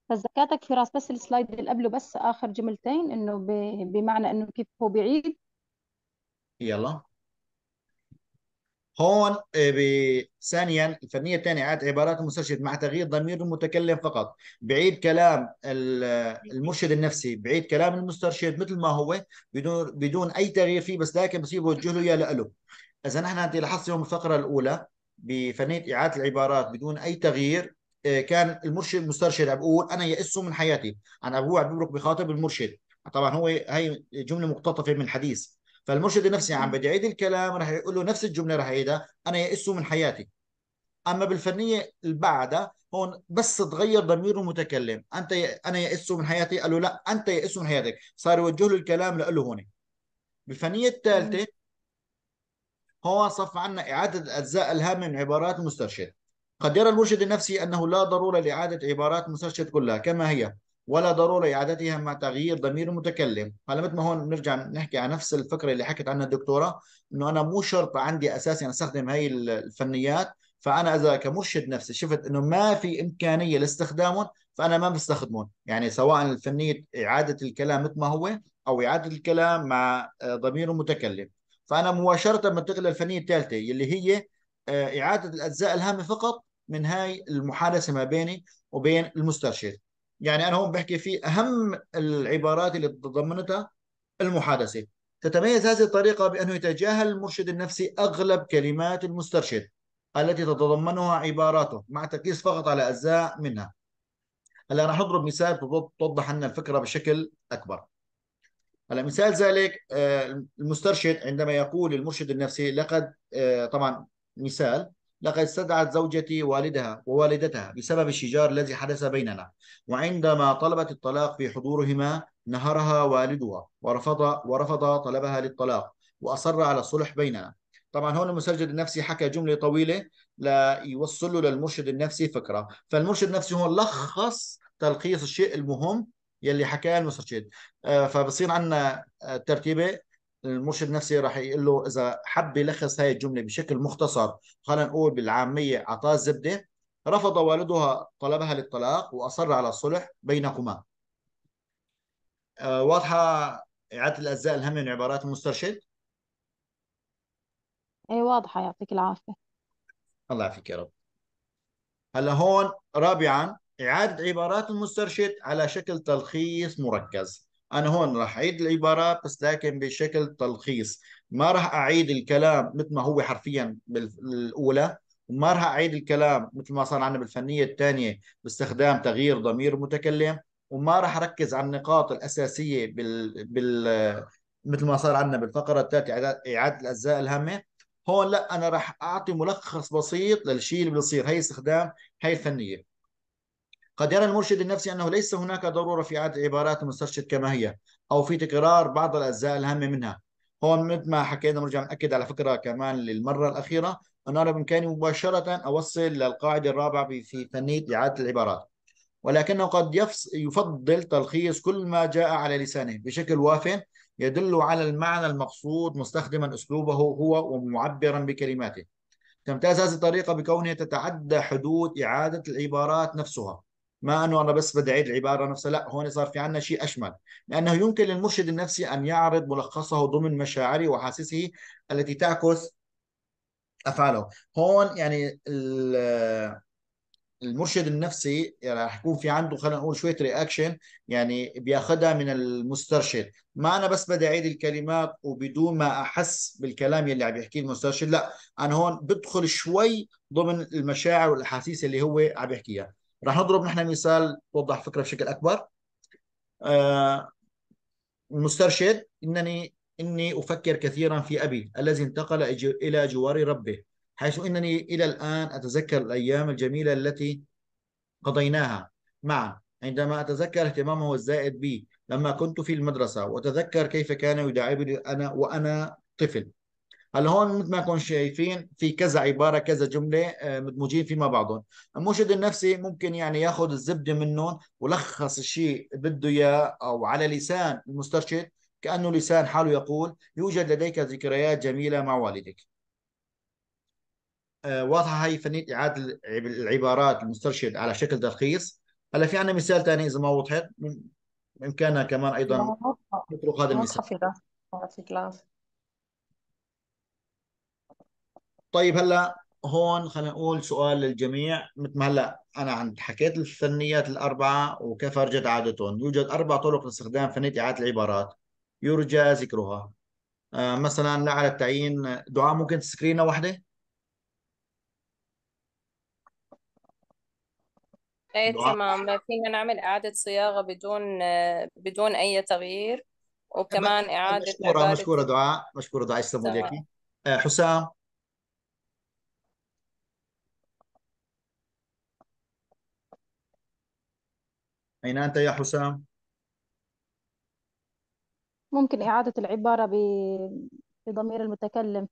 فزكاتك فراس بس السلايد اللي قبله بس اخر جملتين انه بمعنى انه كيف هو بعيد يلا هون آه، ثانيا الفنيه الثانيه عاد عبارات المستشهد مع تغيير ضمير المتكلم فقط بعيد كلام المرشد النفسي بعيد كلام المسترشد مثل ما هو بدون بدون اي تغيير فيه بس لكن بصير بوجه له اياه له اذا نحن انت لاحظت يوم الفقره الاولى بفنيه اعاده العبارات بدون اي تغيير آه، كان المرشد المسترشد عم بقول انا يئس من حياتي انا ابوه عم بخاطب المرشد طبعا هو هي جمله مقتطفه من حديث فالمرشد النفسي عم نعم. بده يعيد الكلام رح يقول له نفس الجمله رح يعيدها انا يئس من حياتي اما بالفنيه اللي بعدها هون بس تغير ضمير المتكلم انت ي... انا يئس من حياتي قال له لا انت يئس من حياتك صار يوجه له الكلام له هون بالفنيه الثالثه نعم. هون صف عنا اعاده الاجزاء الهامه من عبارات المسترشد قد يرى المرشد النفسي انه لا ضروره لاعاده عبارات المسترشد كلها كما هي ولا ضرورة إعادتها مع تغيير ضمير المتكلم هلا مثل ما هون بنرجع نحكي عن نفس الفكرة اللي حكت عنها الدكتورة إنه أنا مو شرط عندي أساسي أنا أستخدم هاي الفنيات فأنا إذا كمرشد نفسي شفت إنه ما في إمكانية لاستخدامهم فأنا ما بستخدمهم يعني سواء الفنيه إعادة الكلام مثل ما هو أو إعادة الكلام مع آه، ضمير المتكلم فأنا مباشرة بنتقل للفنية الثالثة اللي هي آه، إعادة الأجزاء الهامة فقط من هاي المحادثة ما بيني وبين المسترشد يعني انا هون بحكي في اهم العبارات اللي تضمنتها المحادثه تتميز هذه الطريقه بانه يتجاهل المرشد النفسي اغلب كلمات المسترشد التي تتضمنها عباراته مع التركيز فقط على اجزاء منها هلا راح نضرب مثال توضح لنا الفكره بشكل اكبر هلا مثال ذلك آه، المسترشد عندما يقول للمرشد النفسي لقد آه، طبعا مثال لقد استدعت زوجتي والدها ووالدتها بسبب الشجار الذي حدث بيننا وعندما طلبت الطلاق في حضورهما نهرها والدها ورفض ورفض طلبها للطلاق واصر على الصلح بيننا طبعا هون المسجد النفسي حكى جمله طويله ليوصل له للمرشد النفسي فكره فالمرشد النفسي هون لخص تلخيص الشيء المهم يلي حكاه المسجد آه، فبصير عندنا آه، ترتيبه المرشد النفسي راح يقول له اذا حب يلخص هاي الجمله بشكل مختصر خلينا نقول بالعاميه اعطاه الزبده رفض والدها طلبها للطلاق واصر على الصلح بينكما آه، واضحه اعاده الاجزاء الهم من عبارات المسترشد اي واضحه يعطيك العافيه الله يعافيك يا رب هلا هون رابعا اعاده عبارات المسترشد على شكل تلخيص مركز انا هون راح اعيد العباره بس لكن بشكل تلخيص ما راح اعيد الكلام مثل ما هو حرفيا بالاولى وما راح اعيد الكلام مثل ما صار عندنا بالفنيه الثانيه باستخدام تغيير ضمير متكلم وما راح اركز على النقاط الاساسيه بال بال مثل ما صار عندنا بالفقره الثالثه اعاده الاجزاء الهامه هون لا انا راح اعطي ملخص بسيط للشيء اللي بيصير هي استخدام هي الفنيه قد يرى المرشد النفسي أنه ليس هناك ضرورة في اعاده عبارات المسترشد كما هي أو في تكرار بعض الأجزاء الهامة منها هون مثل ما حكينا بنرجع نأكد على فكرة كمان للمرة الأخيرة انه أنا بإمكاني مباشرة أوصل للقاعدة الرابعة في فنية إعادة العبارات ولكنه قد يفضل تلخيص كل ما جاء على لسانه بشكل واف يدل على المعنى المقصود مستخدما أسلوبه هو ومعبرا بكلماته تمتاز هذه الطريقة بكونها تتعدى حدود إعادة العبارات نفسها ما انه انا بس بدي اعيد العباره نفسها لا هون صار في عندنا شيء اشمل لانه يمكن للمرشد النفسي ان يعرض ملخصه ضمن مشاعره وحاسسه التي تعكس افعاله هون يعني المرشد النفسي يعني رح يكون في عنده خلينا نقول شويه رياكشن يعني بياخذها من المسترشد ما انا بس بدي اعيد الكلمات وبدون ما احس بالكلام يلي عم يحكيه المسترشد لا انا هون بدخل شوي ضمن المشاعر والاحاسيس اللي هو عم يحكيها رح نضرب نحن مثال توضح فكره بشكل اكبر المسترشد آه، انني اني افكر كثيرا في ابي الذي انتقل الى جوار ربه حيث انني الى الان اتذكر الايام الجميله التي قضيناها معه عندما اتذكر اهتمامه الزائد بي لما كنت في المدرسه واتذكر كيف كان يداعبني انا وانا طفل هلا هون مثل ما كنتم شايفين في كذا عباره كذا جمله آه، مدموجين فيما بعضهم المرشد النفسي ممكن يعني ياخذ الزبده منهم ولخص الشيء بده اياه او على لسان المسترشد كانه لسان حاله يقول يوجد لديك ذكريات جميله مع والدك آه، واضحه هي فنيه اعاده العبارات المسترشد على شكل تلخيص هلا في عندنا مثال ثاني اذا ما وضحت بامكاننا كمان ايضا نطرق هذا المثال طيب هلا هون خلينا نقول سؤال للجميع مثل ما هلا انا عند حكيت الفنيات الاربعه وكيف ارجد عادتهم يوجد اربع طرق لاستخدام فنيه اعاده العبارات يرجى ذكرها آه مثلا لا على التعيين دعاء ممكن تسكرينا واحده ايه تمام فينا نعمل اعاده صياغه بدون بدون اي تغيير وكمان اعاده مشكوره مشكوره دعاء مشكوره دعاء يسلموا لك آه، حسام أين أنت يا حسام؟ ممكن إعادة العبارة ب... بضمير المتكلم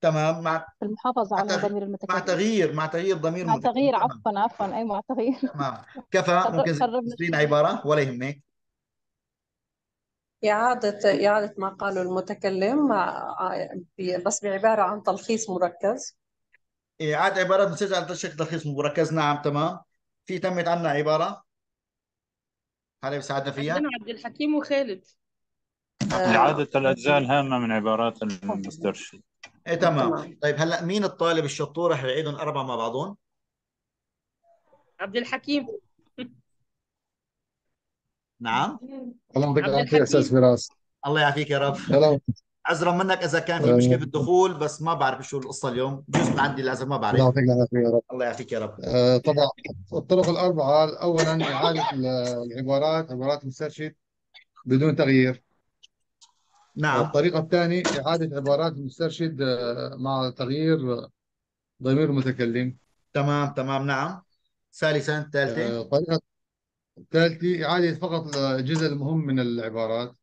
تمام مع المحافظة مع على تغ... ضمير مع المتكلم تغيير مع تغيير ضمير مع متكلم تغيير تمام عفوا عفوا أي مع تغيير تمام كفى ممكن قربنا عبارة ولا يهمك إعادة إعادة ما قاله المتكلم مع آه، بس بعبارة عن تلخيص مركز إعادة عبارة بنسجل على شكل تلخيص مركز نعم تمام في تمت عنا عبارة هذا بيساعدنا فيها عبد الحكيم وخالد إعادة آه، الأجزاء الهامة من عبارات المسترشد ايه تمام طيب هلا مين الطالب الشطور رح يعيدهم أربعة مع بعضهم؟ عبد الحكيم نعم الله يعطيك العافية أستاذ فراس الله يعافيك يا رب سلام عذرا منك اذا كان في آه. مشكله بالدخول بس ما بعرف شو القصه اليوم بجوز من عندي لازم ما بعرف الله يعطيك العافيه يا رب الله يعافيك يا رب آه، طبعا الطرق الاربعه اولا اعاده العبارات عبارات المستشهد بدون تغيير نعم الطريقه الثانيه اعاده عبارات المستشهد مع تغيير ضمير المتكلم تمام تمام نعم ثالثا آه، ثالثه الطريقه الثالثه اعاده فقط الجزء المهم من العبارات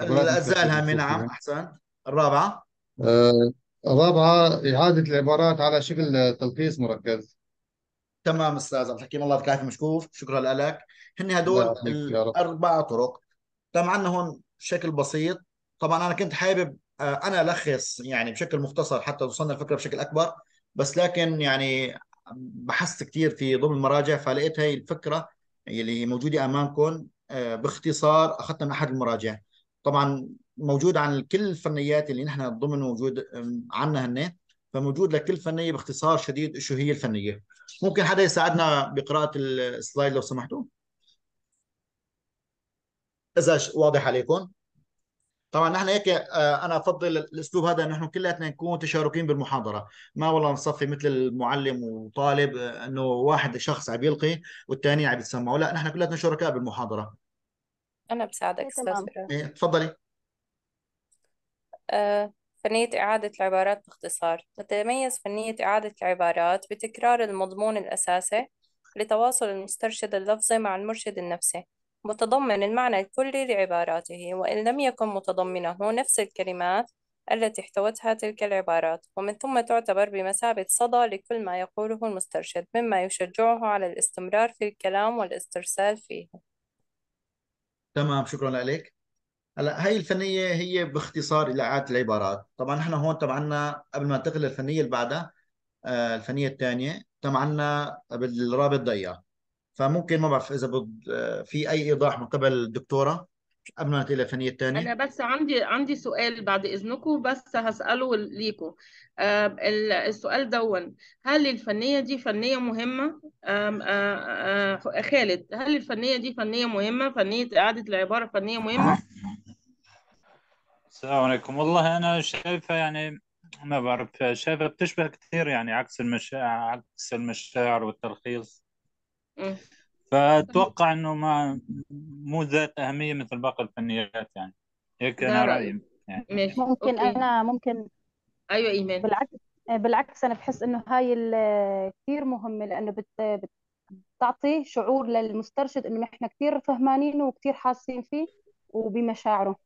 الأزالها من نعم أحسن الرابعة آه، الرابعة إعادة العبارات على شكل تلخيص مركز تمام أستاذ عبد الحكيم الله يعطيك مشكور شكرا لك هن هدول الأربع طرق تم عندنا هون بشكل بسيط طبعا أنا كنت حابب آه، أنا ألخص يعني بشكل مختصر حتى توصلنا الفكرة بشكل أكبر بس لكن يعني بحثت كثير في ضمن المراجع فلقيت هي الفكرة اللي موجودة أمامكم آه، باختصار أخذتها من أحد المراجع طبعا موجود عن كل الفنيات اللي نحن ضمن موجود عنا هن فموجود لكل فنيه باختصار شديد شو هي الفنيه ممكن حدا يساعدنا بقراءه السلايد لو سمحتوا اذا واضح عليكم طبعا نحن هيك آه، انا افضل الاسلوب هذا نحن كلياتنا نكون تشاركين بالمحاضره ما والله نصفي مثل المعلم وطالب آه، انه واحد شخص عم يلقي والثاني عم يتسمعوا لا نحن كلياتنا شركاء بالمحاضره أنا بساعدك أستاذ تمام إيه، تفضلي آه، فنية إعادة العبارات باختصار تتميز فنية إعادة العبارات بتكرار المضمون الأساسي لتواصل المسترشد اللفظي مع المرشد النفسي متضمن المعنى الكلي لعباراته وإن لم يكن متضمنه نفس الكلمات التي احتوتها تلك العبارات ومن ثم تعتبر بمثابة صدى لكل ما يقوله المسترشد مما يشجعه على الاستمرار في الكلام والاسترسال فيه تمام شكرا لك هلا هي الفنيه هي باختصار الى اعاده العبارات طبعا نحن هون تبعنا قبل ما ننتقل للفنيه اللي بعدها آه، الفنيه الثانيه تبعنا بالرابط ضيق فممكن ما بعرف اذا بد آه، في اي ايضاح من قبل الدكتوره قبل ما ننتقل للفنيه الثانيه انا بس عندي عندي سؤال بعد اذنكم بس هساله ليكم آه السؤال دون هل الفنيه دي فنيه مهمه آه آه خالد هل الفنيه دي فنيه مهمه فنيه اعاده العباره فنيه مهمه السلام عليكم والله انا شايفها يعني ما بعرف شايفها بتشبه كثير يعني عكس المشاعر عكس المشاعر والتلخيص فاتوقع انه ما مو ذات اهميه مثل باقي الفنيات يعني هيك انا رايي يعني. ممكن أوكي. انا ممكن ايوه ايمان بالعكس بالعكس انا بحس انه هاي كثير مهمه لانه بت... بتعطي شعور للمسترشد انه نحن كثير فهمانينه وكثير حاسين فيه وبمشاعره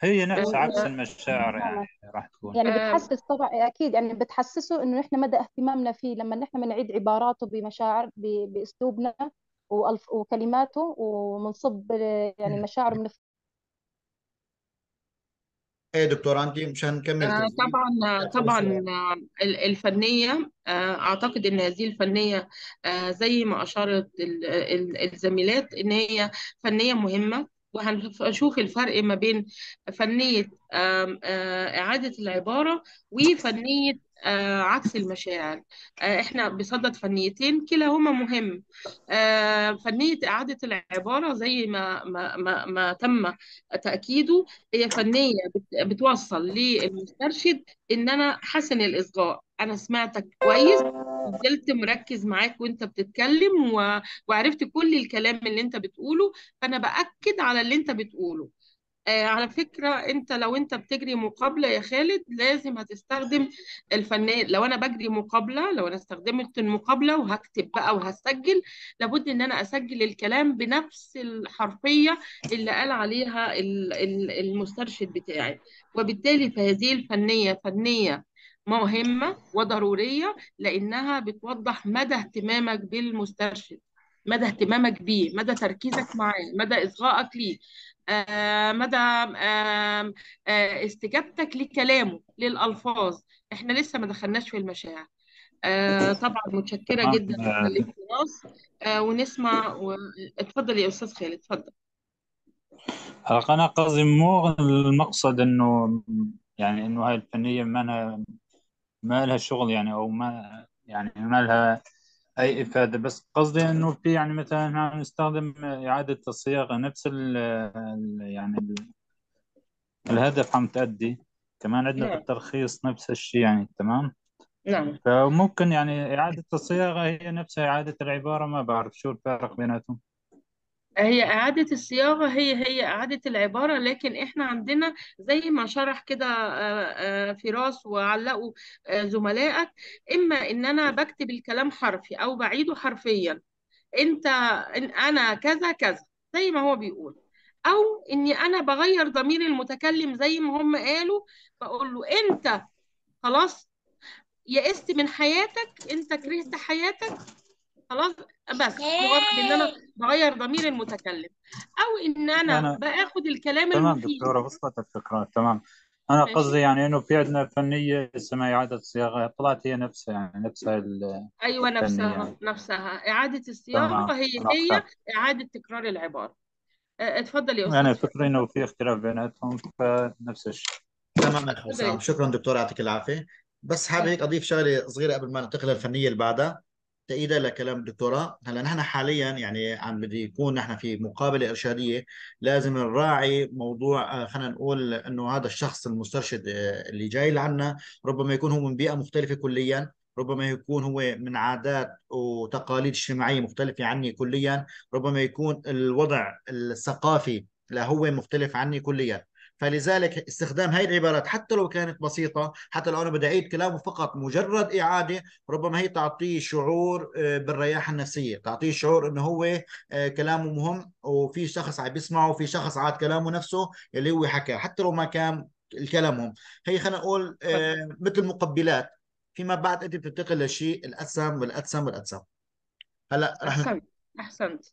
هي نفس آه، عكس المشاعر يعني آه. راح تكون يعني آه. بتحسس طبعا اكيد يعني بتحسسه انه نحن مدى اهتمامنا فيه لما نحن بنعيد عباراته بمشاعر باسلوبنا وكلماته ومنصب يعني مشاعره من ايه دكتور عندي مشان نكمل آه طبعا طبعا الفنيه اعتقد ان هذه الفنيه زي ما اشارت الزميلات ان هي فنيه مهمه وهنشوف الفرق ما بين فنية آه، إعادة العبارة وفنية آه عكس المشاعر آه احنا بصدد فنيتين كلاهما مهم آه فنية إعادة العبارة زي ما, ما, ما, ما تم تأكيده هي فنية بتوصل للمسترشد إن أنا حسن الإصغاء أنا سمعتك كويس فضلت مركز معاك وانت بتتكلم و... وعرفت كل الكلام اللي انت بتقوله فانا باكد على اللي انت بتقوله آه على فكرة انت لو انت بتجري مقابلة يا خالد لازم هتستخدم الفنان لو انا بجري مقابلة لو انا استخدمت المقابلة وهكتب بقى وهسجل لابد ان انا اسجل الكلام بنفس الحرفية اللي قال عليها المسترشد بتاعي وبالتالي فهذه الفنية فنية مهمة وضرورية لأنها بتوضح مدى اهتمامك بالمسترشد مدى اهتمامك بيه مدى تركيزك معاه مدى إصغائك ليه آه، مدى آه، استجابتك لكلامه للألفاظ احنا لسه ما دخلناش في المشاعر آه، طبعا متشكرة جدا للإخلاص ونسمع و... اتفضل يا أستاذ خالد اتفضل انا قصدي مو المقصد انه يعني انه هاي الفنيه ما لها ما لها شغل يعني او ما يعني ما لها اي افاده بس قصدي انه في يعني مثلا نستخدم اعاده الصياغه نفس ال يعني الـ الهدف عم تأدي كمان عندنا نعم. الترخيص نفس الشيء يعني تمام نعم فممكن يعني اعاده الصياغه هي نفسها اعاده العباره ما بعرف شو الفارق بيناتهم هي إعادة الصياغة هي هي إعادة العبارة لكن إحنا عندنا زي ما شرح كده آه، آه، فراس وعلقوا آه، زملائك إما إن أنا بكتب الكلام حرفي أو بعيده حرفيا أنت إن أنا كذا كذا زي ما هو بيقول أو إني أنا بغير ضمير المتكلم زي ما هم قالوا بقول له أنت خلاص يئست من حياتك أنت كرهت حياتك خلاص بس مجرد ان انا بغير ضمير المتكلم او ان انا, أنا باخد الكلام تمام المفيد تمام دكتوره وصلت الفكره تمام انا قصدي يعني انه في عندنا فنيه اسمها اعاده الصياغه طلعت هي نفسها يعني نفسها ايوه نفسها نفسها اعاده الصياغه هي هي اعاده تكرار العباره اتفضل يا استاذ يعني انا فكري انه في اختلاف بيناتهم فنفس الشيء تمام حسام شكرا دكتور يعطيك العافيه بس حابب هيك اضيف شغله صغيره قبل ما ننتقل للفنيه اللي بعدها تأييدا لكلام الدكتورة هلا نحن حاليا يعني عم بده يكون نحن في مقابلة إرشادية لازم نراعي موضوع آه، خلينا نقول إنه هذا الشخص المسترشد آه، اللي جاي لعنا ربما يكون هو من بيئة مختلفة كليا ربما يكون هو من عادات وتقاليد اجتماعية مختلفة عني كليا ربما يكون الوضع الثقافي لا هو مختلف عني كليا فلذلك استخدام هاي العبارات حتى لو كانت بسيطة حتى لو أنا بدي أعيد كلامه فقط مجرد إعادة ربما هي تعطيه شعور آه، بالرياحة النفسية تعطيه شعور أنه هو آه، كلامه مهم وفي شخص عم بيسمعه وفي شخص عاد كلامه نفسه اللي هو حكى حتى لو ما كان الكلام هي خلينا نقول آه، مثل مقبلات فيما بعد انت بتنتقل لشيء الاسم والادسم والادسم هلا رح احسنت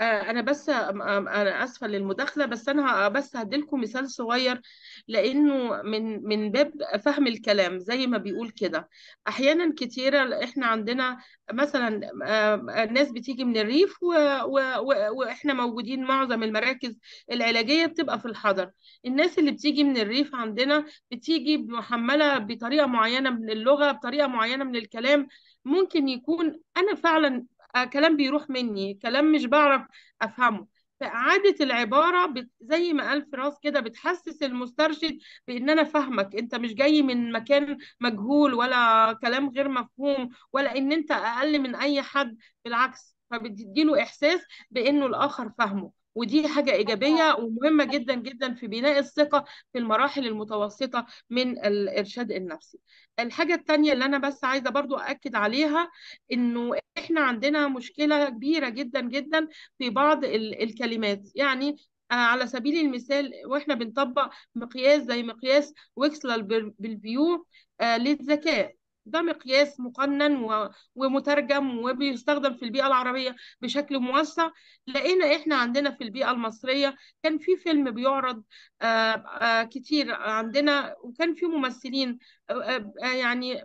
آه، انا بس انا اسفه للمداخله بس انا بس هديلكم مثال صغير لانه من من باب فهم الكلام زي ما بيقول كده احيانا كتيره احنا عندنا مثلا آه، الناس بتيجي من الريف و و و واحنا موجودين معظم المراكز العلاجيه بتبقى في الحضر الناس اللي بتيجي من الريف عندنا بتيجي محمله بطريقه معينه من اللغه بطريقه معينه من الكلام ممكن يكون انا فعلا آه، كلام بيروح مني كلام مش بعرف افهمه فإعادة العبارة بت... زي ما قال فراس كده بتحسس المسترشد بإن أنا فاهمك أنت مش جاي من مكان مجهول ولا كلام غير مفهوم ولا إن أنت أقل من أي حد بالعكس فبتديله إحساس بإنه الآخر فاهمه ودي حاجة إيجابية ومهمة جدا جدا في بناء الثقة في المراحل المتوسطة من الإرشاد النفسي الحاجة الثانية اللي أنا بس عايزة برضو أكد عليها إنه إحنا عندنا مشكلة كبيرة جدا جدا في بعض الكلمات يعني على سبيل المثال واحنا بنطبق مقياس زي مقياس ويكسلر بالفيو آه، للذكاء ده مقياس مقنن ومترجم وبيستخدم في البيئة العربية بشكل موسع لقينا إحنا عندنا في البيئة المصرية كان في فيلم بيعرض آه، آه، كتير عندنا وكان في ممثلين آه، يعني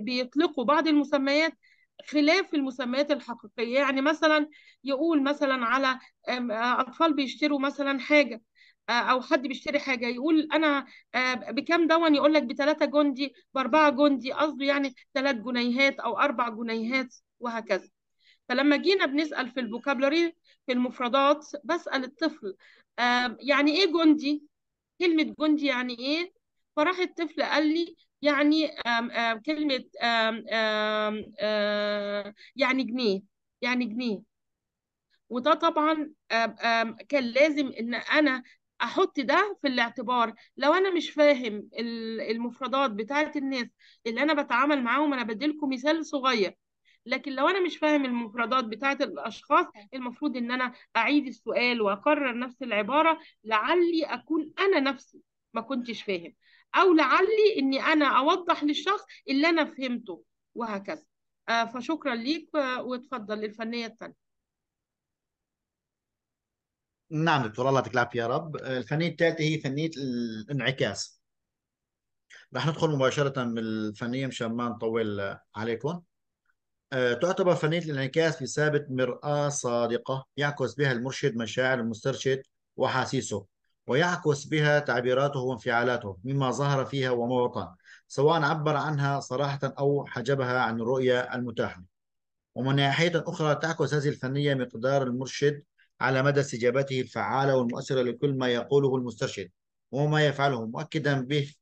بيطلقوا بعض المسميات خلاف المسميات الحقيقية يعني مثلا يقول مثلا على أطفال بيشتروا مثلا حاجة آه، او حد بيشتري حاجه يقول انا آه، بكام دون يقول لك بثلاثه جندي باربعه جندي قصده يعني ثلاث جنيهات او اربع جنيهات وهكذا فلما جينا بنسال في الفوكابلري في المفردات بسال الطفل آه، يعني ايه جندي كلمه جندي يعني ايه فراح الطفل قال لي يعني كلمه يعني جنيه يعني جنيه وده طبعا كان لازم ان انا احط ده في الاعتبار لو انا مش فاهم المفردات بتاعه الناس اللي انا بتعامل معاهم انا بديلكم مثال صغير لكن لو انا مش فاهم المفردات بتاعه الاشخاص المفروض ان انا اعيد السؤال واكرر نفس العباره لعلي اكون انا نفسي ما كنتش فاهم او لعلي اني انا اوضح للشخص اللي انا فهمته وهكذا آه، فشكرا ليك واتفضل الفنيه الثانيه نعم دكتور الله يعطيك العافيه يا رب الفنيه الثالثه هي فنيه الانعكاس رح ندخل مباشره بالفنيه مشان ما نطول عليكم أه، تعتبر فنيه الانعكاس في ثابت مراه صادقه يعكس بها المرشد مشاعر المسترشد واحاسيسه ويعكس بها تعبيراته وانفعالاته مما ظهر فيها وما سواء عبر عنها صراحه او حجبها عن الرؤيه المتاحه ومن ناحيه اخرى تعكس هذه الفنيه مقدار المرشد على مدى استجابته الفعالة والمؤثرة لكل ما يقوله المسترشد وما يفعله مؤكدا به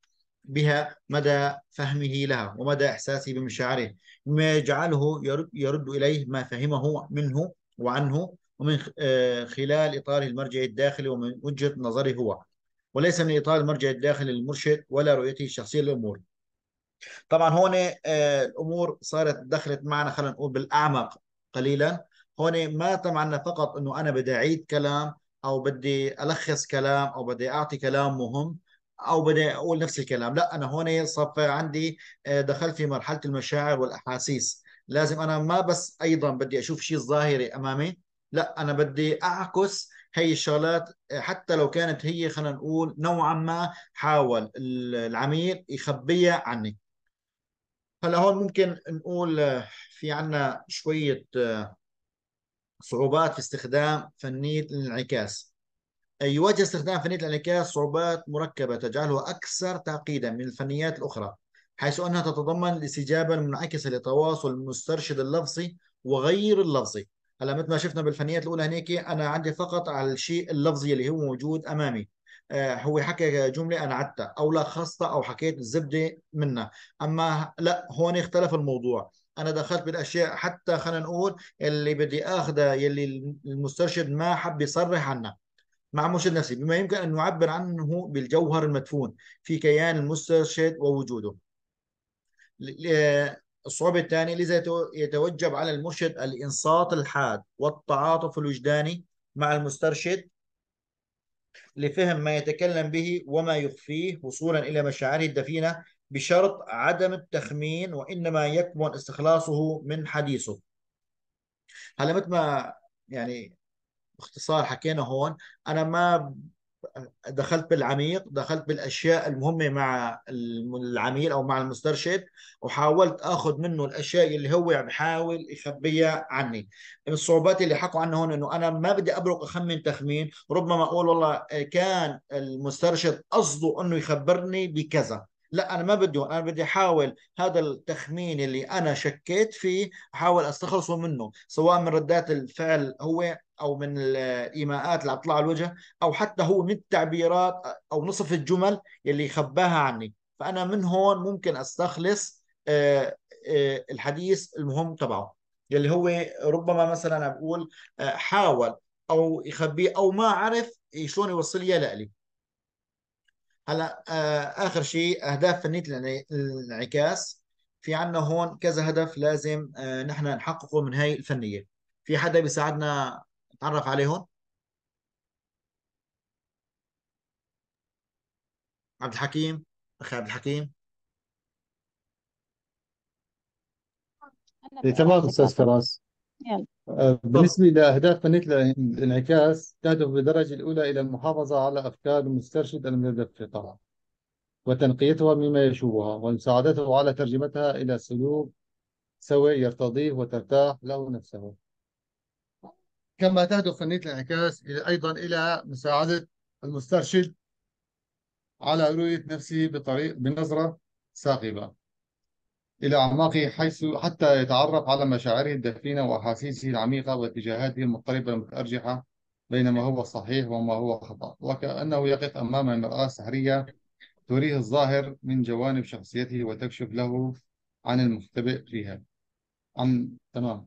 بها مدى فهمه لها ومدى إحساسه بمشاعره مما يجعله يرد, يرد إليه ما فهمه منه وعنه ومن آه، خلال إطار المرجع الداخلي ومن وجهة نظره هو وليس من إطار المرجع الداخلي للمرشد ولا رؤيته الشخصية للأمور طبعا هون آه، الأمور صارت دخلت معنا خلينا نقول بالأعمق قليلا هون ما تمعنا فقط انه انا بدي اعيد كلام او بدي الخص كلام او بدي اعطي كلام مهم او بدي اقول نفس الكلام لا انا هون صار عندي آه، دخلت في مرحله المشاعر والاحاسيس لازم انا ما بس ايضا بدي اشوف شيء ظاهري امامي لا انا بدي اعكس هي الشغلات آه، حتى لو كانت هي خلينا نقول نوعا ما حاول العميل يخبيها عني هلا هون ممكن نقول آه، في عنا شويه صعوبات في استخدام فنية الانعكاس أي يواجه استخدام فنية الانعكاس صعوبات مركبة تجعله أكثر تعقيدا من الفنيات الأخرى حيث أنها تتضمن الاستجابة المنعكسة لتواصل المسترشد اللفظي وغير اللفظي هلا مثل ما شفنا بالفنيات الأولى هنيك أنا عندي فقط على الشيء اللفظي اللي هو موجود أمامي آه، هو حكى جملة أنا عدتها أو لخصتها أو حكيت الزبدة منها أما لا هون اختلف الموضوع انا دخلت بالاشياء حتى خلينا نقول اللي بدي اخذها يلي المسترشد ما حب يصرح عنها مع مرشد نفسي بما يمكن ان نعبر عنه بالجوهر المدفون في كيان المسترشد ووجوده الصعوبة الثانية لذا يتوجب على المرشد الإنصات الحاد والتعاطف الوجداني مع المسترشد لفهم ما يتكلم به وما يخفيه وصولا إلى مشاعره الدفينة بشرط عدم التخمين وانما يكمن استخلاصه من حديثه هلا مثل ما يعني باختصار حكينا هون انا ما دخلت بالعميق دخلت بالاشياء المهمه مع العميل او مع المسترشد وحاولت اخذ منه الاشياء اللي هو عم يحاول يخبيها عني الصعوبات اللي حكوا عنها هون انه انا ما بدي ابرق اخمن تخمين ربما اقول والله آه، كان المسترشد قصده انه يخبرني بكذا لا انا ما بدي انا بدي احاول هذا التخمين اللي انا شكيت فيه احاول استخلصه منه سواء من ردات الفعل هو او من الايماءات اللي عم تطلع على الوجه او حتى هو من التعبيرات او نصف الجمل اللي خباها عني فانا من هون ممكن استخلص آه، آه، الحديث المهم تبعه يلي هو ربما مثلا عم بقول آه، حاول او يخبيه او ما عرف شلون يوصل لي لالي هلا آه، اخر شيء اهداف فنيه الانعكاس في عندنا هون كذا هدف لازم آه، نحن نحققه من هاي الفنيه في حدا بيساعدنا نتعرف عليهم عبد الحكيم اخي عبد الحكيم تمام استاذ فراس آه، بالنسبة بالنسبة لأهداف قناة الانعكاس تهدف بالدرجة الأولى إلى المحافظة على أفكار المسترشد المدفقة وتنقيتها مما يشوبها ومساعدته على ترجمتها إلى سلوك سوي يرتضيه وترتاح له نفسه كما تهدف فنية الانعكاس أيضا إلى مساعدة المسترشد على رؤية نفسه بطريق بنظرة ثاقبة إلى أعماقه حيث حتى يتعرف على مشاعره الدفينة وأحاسيسه العميقة واتجاهاته المضطربة المتأرجحة بين ما هو صحيح وما هو خطأ وكأنه يقف أمام مرآة سحرية تريه الظاهر من جوانب شخصيته وتكشف له عن المختبئ فيها عن تمام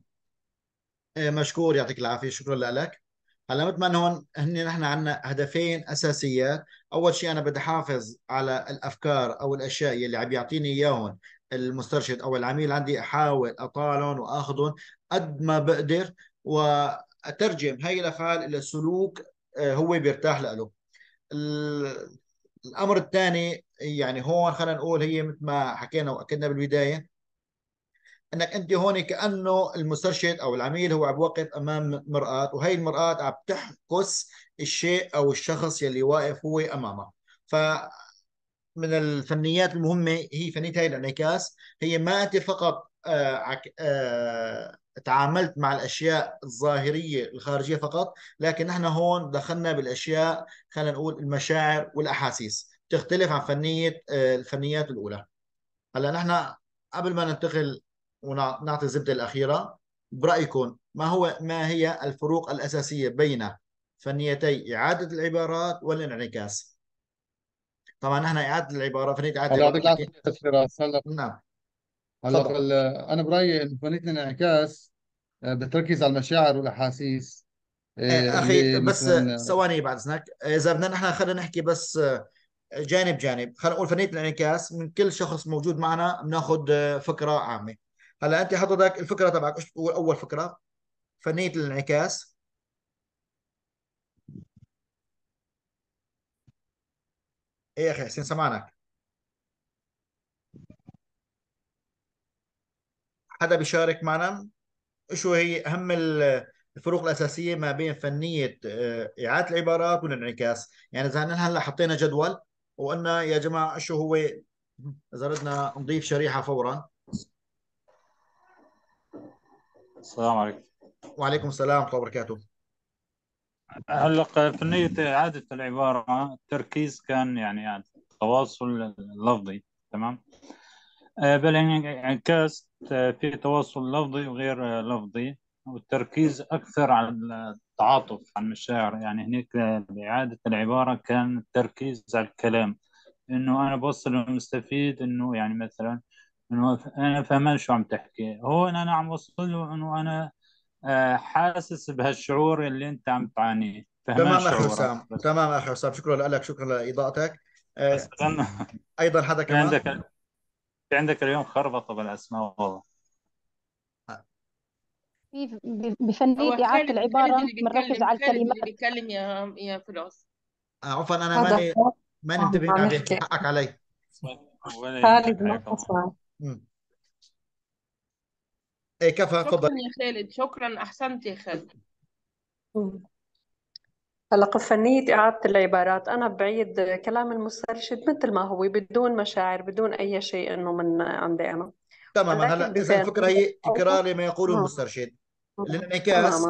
إيه، مشكور يعطيك العافية شكرا لك هلا مثل ما هون هن نحن عندنا هدفين اساسيات، اول شيء انا بدي احافظ على الافكار او الاشياء يلي عم يعطيني اياهم المسترشد او العميل عندي احاول اطالهم واخذهم قد ما بقدر واترجم هاي الافعال الى سلوك آه، هو بيرتاح له الامر الثاني يعني هون خلينا نقول هي مثل ما حكينا واكدنا بالبدايه انك انت هون كانه المسترشد او العميل هو عم بوقف امام مراه وهي المراه عم تحكس الشيء او الشخص يلي واقف هو امامها ف من الفنيات المهمة هي فنية هاي الانعكاس هي ما أنت فقط آه، آه، تعاملت مع الأشياء الظاهرية الخارجية فقط لكن نحن هون دخلنا بالأشياء خلينا نقول المشاعر والأحاسيس تختلف عن فنية آه، الفنيات الأولى هلا نحن قبل ما ننتقل ونعطي الزبدة الأخيرة برأيكم ما هو ما هي الفروق الأساسية بين فنيتي إعادة العبارات والانعكاس طبعا احنا اعاده العباره فريق اعاده هلا بدك العباره استاذ فراس هلا نعم هلا تفضل انا برايي انه فنيه الانعكاس آه، بتركز على المشاعر والاحاسيس آه، آه، اخي اللي بس مثلا ثواني بعد اذنك اذا بدنا نحن خلينا نحكي بس جانب جانب خلينا نقول فنيه الانعكاس من كل شخص موجود معنا بناخذ فكره عامه هلا انت حضرتك الفكره تبعك ايش بتقول اول فكره فنيه الانعكاس ايه يا اخي حسين سمعناك حدا بيشارك معنا شو هي اهم الفروق الاساسيه ما بين فنيه آه، اعاده العبارات والانعكاس يعني اذا هلا حطينا جدول وقلنا يا جماعه شو هو اذا بدنا نضيف شريحه فورا السلام عليكم وعليكم السلام ورحمه الله وبركاته هلق فنية إعادة العبارة التركيز كان يعني, يعني تواصل لفظي تمام آه، بل انعكاس آه، في تواصل لفظي وغير لفظي والتركيز أكثر على التعاطف على المشاعر يعني هناك بإعادة العبارة كان التركيز على الكلام إنه أنا بوصل للمستفيد إنه يعني مثلا إنه أنا فهمان شو عم تحكي هو أنا عم وصل له إنه أنا آه، حاسس بهالشعور اللي انت عم تعانيه تمام اخ حسام تمام اخ حسام شكرا لك شكرا لاضاءتك آه، ايضا حدا كمان عندك في عندك اليوم خربطه بالاسماء والله في بفنية إعادة العبارة بنركز على الكلمات اللي بيتكلم يا يا فلوس عفوا أنا ماني ماني آه، انتبه حقك علي خالد ما إيه كفى شكرا يا خالد شكرا أحسنت يا خالد هلا فنية إعادة العبارات أنا بعيد كلام المسترشد مثل ما هو بدون مشاعر بدون أي شيء إنه من عندي أنا تماما هلا إذا الفكرة هي تكرار لما يقوله نعم. المسترشد نعم. الانعكاس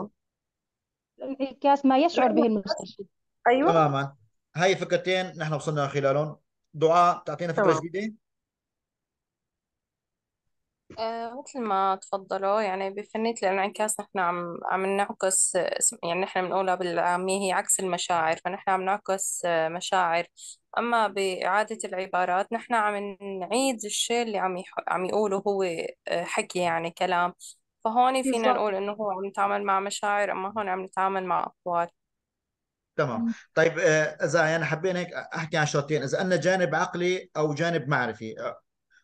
الانعكاس ما يشعر به المسترشد أيوه تماما هاي فكرتين نحن وصلنا خلالهم دعاء تعطينا فكرة جديدة آه، مثل ما تفضلوا يعني بفنية الانعكاس نحن عم عم نعكس يعني نحن بنقولها بالعامية هي عكس المشاعر فنحن عم نعكس آه، مشاعر أما بإعادة العبارات نحن عم نعيد الشيء اللي عم يح... عم يقوله هو آه، حكي يعني كلام فهون فينا نقول إنه هو عم نتعامل مع مشاعر أما هون عم نتعامل مع أقوال تمام طيب إذا يعني حبينا هيك أحكي عن شرطين إذا أنا جانب عقلي أو جانب معرفي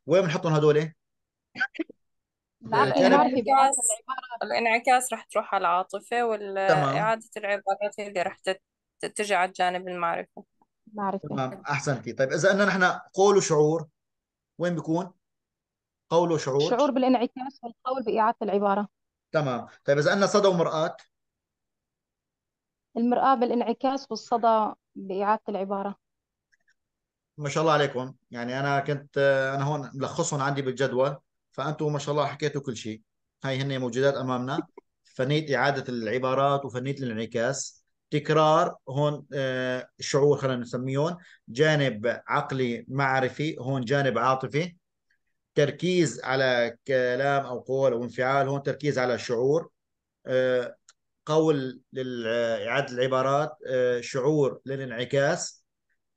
وين بنحطهم هدول يعني الانعكاس الانعكاس رح تروح على العاطفة وإعادة العبارات هي اللي رح تجي على الجانب المعرفة معرفة تمام أحسنتي طيب إذا أننا نحن قول وشعور وين بيكون؟ قول وشعور الشعور بالانعكاس والقول بإعادة العبارة تمام طيب إذا أننا صدى ومرآة المرآة بالانعكاس والصدى بإعادة العبارة ما شاء الله عليكم يعني أنا كنت آه، أنا هون ملخصهم عندي بالجدول فانتم ما شاء الله حكيتوا كل شيء هاي هن موجودات امامنا فنيه اعاده العبارات وفنيه الانعكاس تكرار هون الشعور آه، خلينا نسميهم جانب عقلي معرفي هون جانب عاطفي تركيز على كلام او قول او انفعال هون تركيز على شعور آه، قول لإعادة العبارات آه، شعور للانعكاس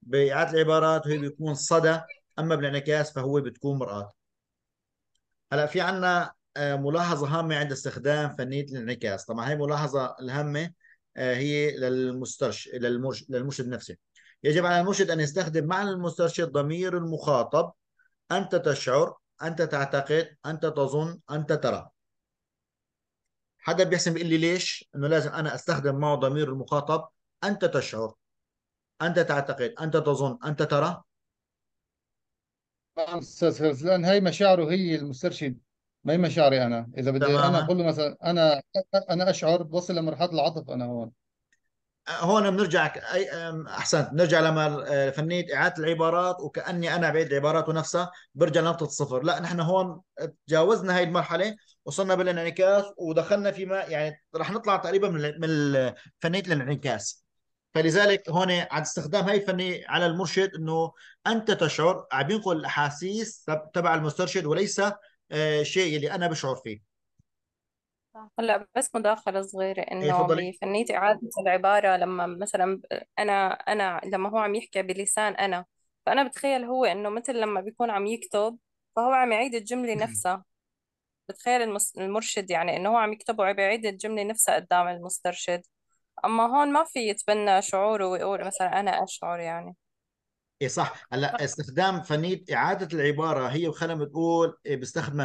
بإعادة العبارات هي بيكون صدى أما بالانعكاس فهو بتكون مرآة هلا في عنا آه، ملاحظة هامة عند استخدام فنية الانعكاس طبعا هي ملاحظة الهامة آه، هي للمسترش للمرشد نفسه يجب على المرشد أن يستخدم مع المسترشد ضمير المخاطب أنت تشعر أنت تعتقد أنت تظن أنت ترى حدا بيحسن بيقول لي ليش انه لازم انا استخدم معه ضمير المخاطب انت تشعر انت تعتقد انت تظن انت ترى استاذ فارس لان هي مشاعره هي المسترشد ما هي مشاعري انا اذا بدي تمام. انا اقول له مثلا انا انا اشعر بوصل لمرحله العطف انا هون أه، هون بنرجع اي احسنت بنرجع لما فنيه اعاده العبارات وكاني انا بعيد العبارات ونفسها برجع لنقطه الصفر لا نحن هون تجاوزنا هاي المرحله وصلنا بالانعكاس ودخلنا فيما يعني رح نطلع تقريبا من فنيه الانعكاس فلذلك هون عند استخدام هاي الفنية على المرشد انه انت تشعر عم ينقل الاحاسيس تبع المسترشد وليس آه، شيء اللي انا بشعر فيه هلا بس مداخلة صغيرة إيه، إنه بفنية إعادة العبارة لما مثلا أنا أنا لما هو عم يحكي بلسان أنا فأنا بتخيل هو إنه مثل لما بيكون عم يكتب فهو عم يعيد الجملة نفسها بتخيل المرشد يعني إنه هو عم يكتب وعم يعيد الجملة نفسها قدام المسترشد أما هون ما في يتبنى شعوره ويقول مثلا أنا أشعر يعني اي صح هلا استخدام فنيه اعاده العباره هي وخلينا بتقول إيه بيستخدم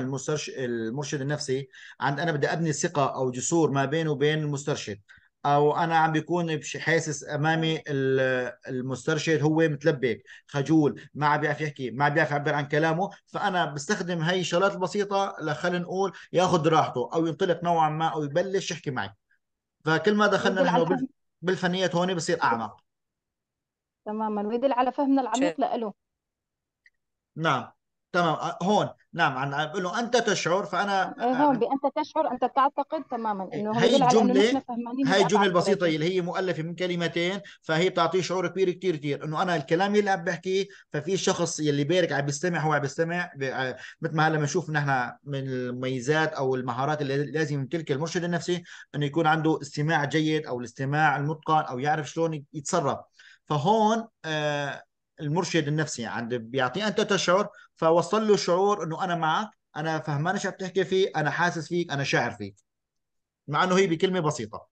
المرشد النفسي عند انا بدي ابني ثقه او جسور ما بينه وبين المسترشد او انا عم بيكون حاسس امامي المسترشد هو متلبك خجول ما عم بيعرف يحكي ما عم بيعرف يعبر عن كلامه فانا بستخدم هاي الشغلات البسيطه لخلينا نقول ياخذ راحته او ينطلق نوعا ما او يبلش يحكي معي فكل ما دخلنا نحن بالفنيات هون بصير أعمق تماما ويدل على فهمنا العميق لإله نعم تمام آه، هون نعم عن بقول له انت تشعر فانا آه، هون بانت تشعر انت تعتقد تماما انه هي الجمله هي الجمله البسيطه اللي هي مؤلفه من كلمتين فهي بتعطيه شعور كبير كثير كثير انه انا الكلام اللي عم بحكيه ففي شخص يلي بارك عم بيستمع هو عم بيستمع آه، مثل ما هلا بنشوف نحن من المميزات او المهارات اللي لازم يمتلكها المرشد النفسي انه يكون عنده استماع جيد او الاستماع المتقن او يعرف شلون يتصرف فهون آه المرشد النفسي عند بيعطيه انت تشعر فوصل له شعور انه انا معك انا فهمان ايش عم تحكي فيه انا حاسس فيك انا شاعر فيك مع انه هي بكلمه بسيطه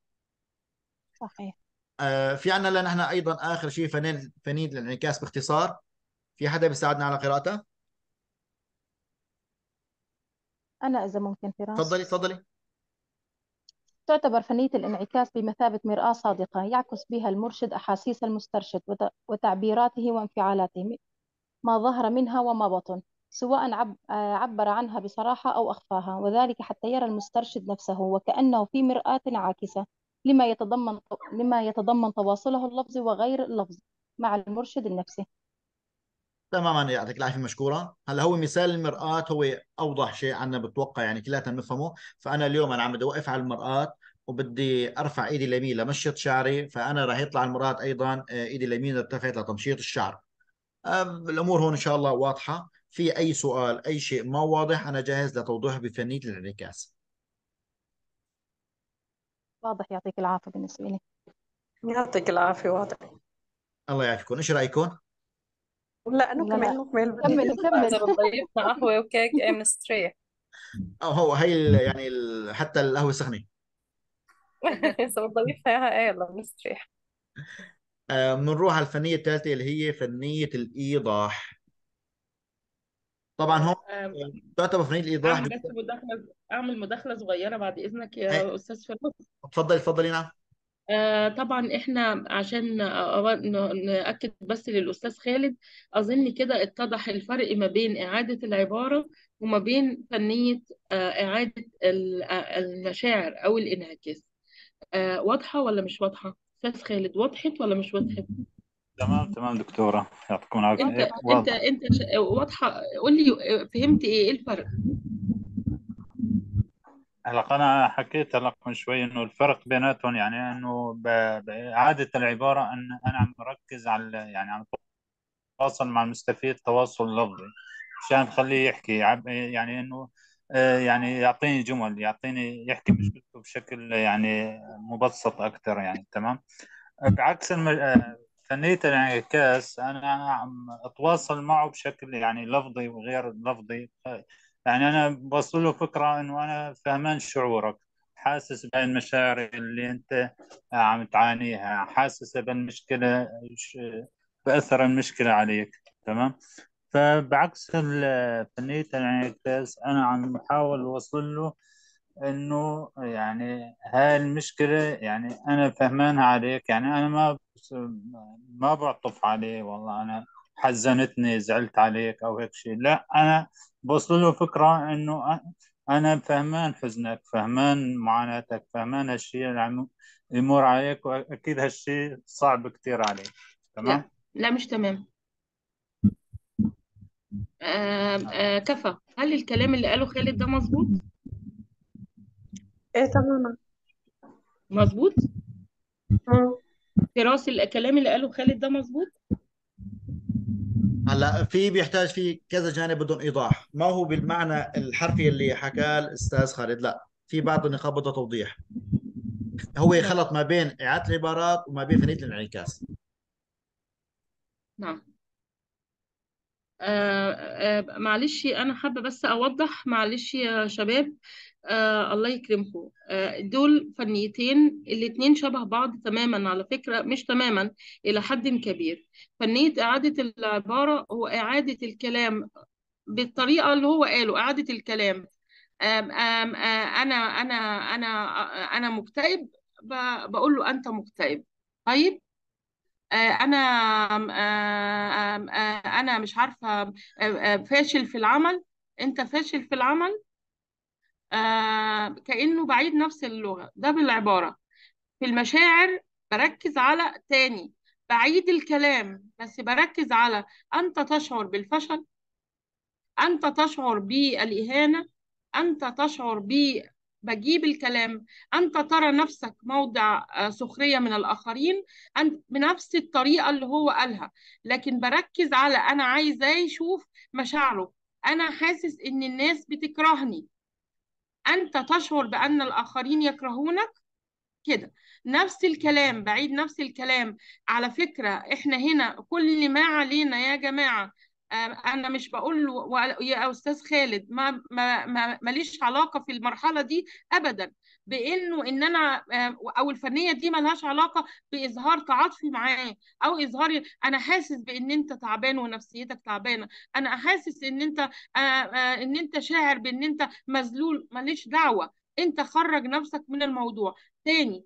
صحيح آه في عنا لنا نحن ايضا اخر شيء فنان فنيد الانعكاس باختصار في حدا بيساعدنا على قراءته انا اذا ممكن فراس تفضلي تفضلي تعتبر فنية الانعكاس بمثابة مرآة صادقة يعكس بها المرشد أحاسيس المسترشد وتعبيراته وانفعالاته ما ظهر منها وما بطن سواء آه، عبر عنها بصراحة أو أخفاها وذلك حتى يرى المسترشد نفسه وكأنه في مرآة عاكسة لما يتضمن لما يتضمن تواصله اللفظي وغير اللفظي مع المرشد النفسي تماما يعطيك العافيه مشكوره هلا هو مثال المرآة هو اوضح شيء عنا بتوقع يعني كلياتنا بنفهمه فانا اليوم انا عم بدي اوقف على المرآة وبدي ارفع ايدي اليمين لمشط شعري فانا راح يطلع المرآة ايضا آه، ايدي اليمين ارتفعت لتمشيط الشعر آه، الامور هون ان شاء الله واضحه في اي سؤال اي شيء ما واضح انا جاهز لتوضيحه بفنيه الانعكاس واضح يعطيك العافيه بالنسبه لي يعطيك العافيه واضح الله يعافيكم ايش رايكم لا نكمل لا نكمل كمل كمل بتضيفنا طيب، قهوة وكيك قام نستريح اه هو هي يعني حتى القهوة السخنة ضيفنا اياها ايه يلا نستريح أه، بنروح على الفنية الثالثة اللي هي فنية الإيضاح طبعا هون أه، تعتبر فنية الإيضاح أعمل بس مداخلة أعمل مداخلة صغيرة بعد إذنك يا إيه. أستاذ فراس تفضلي تفضلي نعم آه، طبعا احنا عشان نأكد بس للأستاذ خالد أظن كده اتضح الفرق ما بين إعادة العبارة وما بين فنية آه، إعادة آه، المشاعر أو الانعكاس واضحة ولا مش واضحة؟ أستاذ خالد وضحت ولا مش وضحت؟ تمام تمام دكتورة يعطيكم العافية انت انت انت واضحة قول لي فهمت ايه إيه الفرق؟ هلا انا حكيت لك من شوي انه الفرق بيناتهم يعني انه بعاده العباره ان انا عم بركز على يعني عم اتواصل مع المستفيد تواصل لفظي مشان خليه يحكي يعني انه آه، يعني يعطيني جمل يعطيني يحكي مشكلته بشكل يعني مبسط اكثر يعني تمام بعكس آه، فنيه الانعكاس انا عم اتواصل معه بشكل يعني لفظي وغير لفظي يعني انا بوصل له فكره انه انا فهمان شعورك حاسس المشاعر اللي انت آه، عم تعانيها حاسس بالمشكله باثر المشكله عليك تمام فبعكس فنيه الانعكاس انا عم بحاول اوصل له انه يعني هاي المشكله يعني انا فهمانها عليك يعني انا ما ما بعطف عليه والله انا حزنتني زعلت عليك او هيك شيء لا انا بوصل له فكره انه انا فهمان حزنك فهمان معاناتك فهمان هالشيء اللي عم يمر عليك واكيد هالشيء صعب كثير عليك تمام لا لا مش تمام آه آه كفى هل الكلام اللي قاله خالد ده مظبوط ايه تماما مظبوط آه. فراس الكلام اللي قاله خالد ده مظبوط هلا في بيحتاج في كذا جانب بدون ايضاح ما هو بالمعنى الحرفي اللي حكاه الاستاذ خالد لا في بعض النقاط بدها توضيح هو يخلط ما بين اعاده العبارات وما بين فنيه الانعكاس نعم آه، آه، معلش انا حابه بس اوضح معلش يا شباب آه الله يكرمكم آه دول فنيتين الاتنين شبه بعض تماما على فكرة مش تماما إلى حد كبير فنية إعادة العبارة هو إعادة الكلام بالطريقة اللي هو قاله إعادة الكلام آم آم أنا أنا أنا أنا مكتئب بقول له أنت مكتئب طيب آه، انا آه، انا مش عارفه آه، فاشل في العمل انت فاشل في العمل آه، كأنه بعيد نفس اللغة ده بالعبارة في المشاعر بركز على تاني بعيد الكلام بس بركز على أنت تشعر بالفشل أنت تشعر بالإهانة أنت تشعر ب بجيب الكلام أنت ترى نفسك موضع آه، سخرية من الآخرين أنت بنفس الطريقة اللي هو قالها لكن بركز على أنا عايزاه يشوف مشاعره أنا حاسس إن الناس بتكرهني أنت تشعر بأن الآخرين يكرهونك كده نفس الكلام بعيد نفس الكلام على فكرة إحنا هنا كل ما علينا يا جماعة آه، انا مش بقول يا استاذ خالد ما ما ماليش علاقه في المرحله دي ابدا بانه ان انا آه، او الفنيه دي لهاش علاقه باظهار تعاطفي معاه او اظهار انا حاسس بان انت تعبان ونفسيتك تعبانه انا حاسس ان انت آه، آه، ان انت شاعر بان انت مذلول ماليش دعوه انت خرج نفسك من الموضوع تاني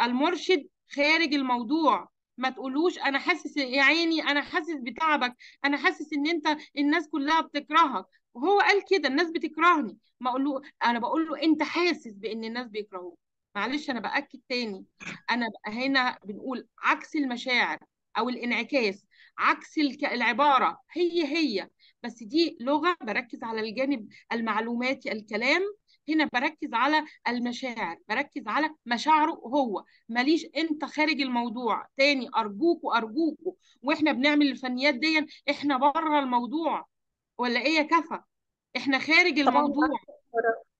المرشد خارج الموضوع ما تقولوش انا حاسس يا عيني انا حاسس بتعبك انا حاسس ان انت الناس كلها بتكرهك وهو قال كده الناس بتكرهني ما اقول له انا بقول له انت حاسس بان الناس بيكرهوك معلش انا باكد تاني انا هنا بنقول عكس المشاعر او الانعكاس عكس العباره هي هي بس دي لغه بركز على الجانب المعلوماتي الكلام هنا بركز على المشاعر بركز على مشاعره هو ماليش انت خارج الموضوع تاني ارجوكوا ارجوكوا واحنا بنعمل الفنيات دي احنا بره الموضوع ولا ايه يا كفا احنا خارج طبعا الموضوع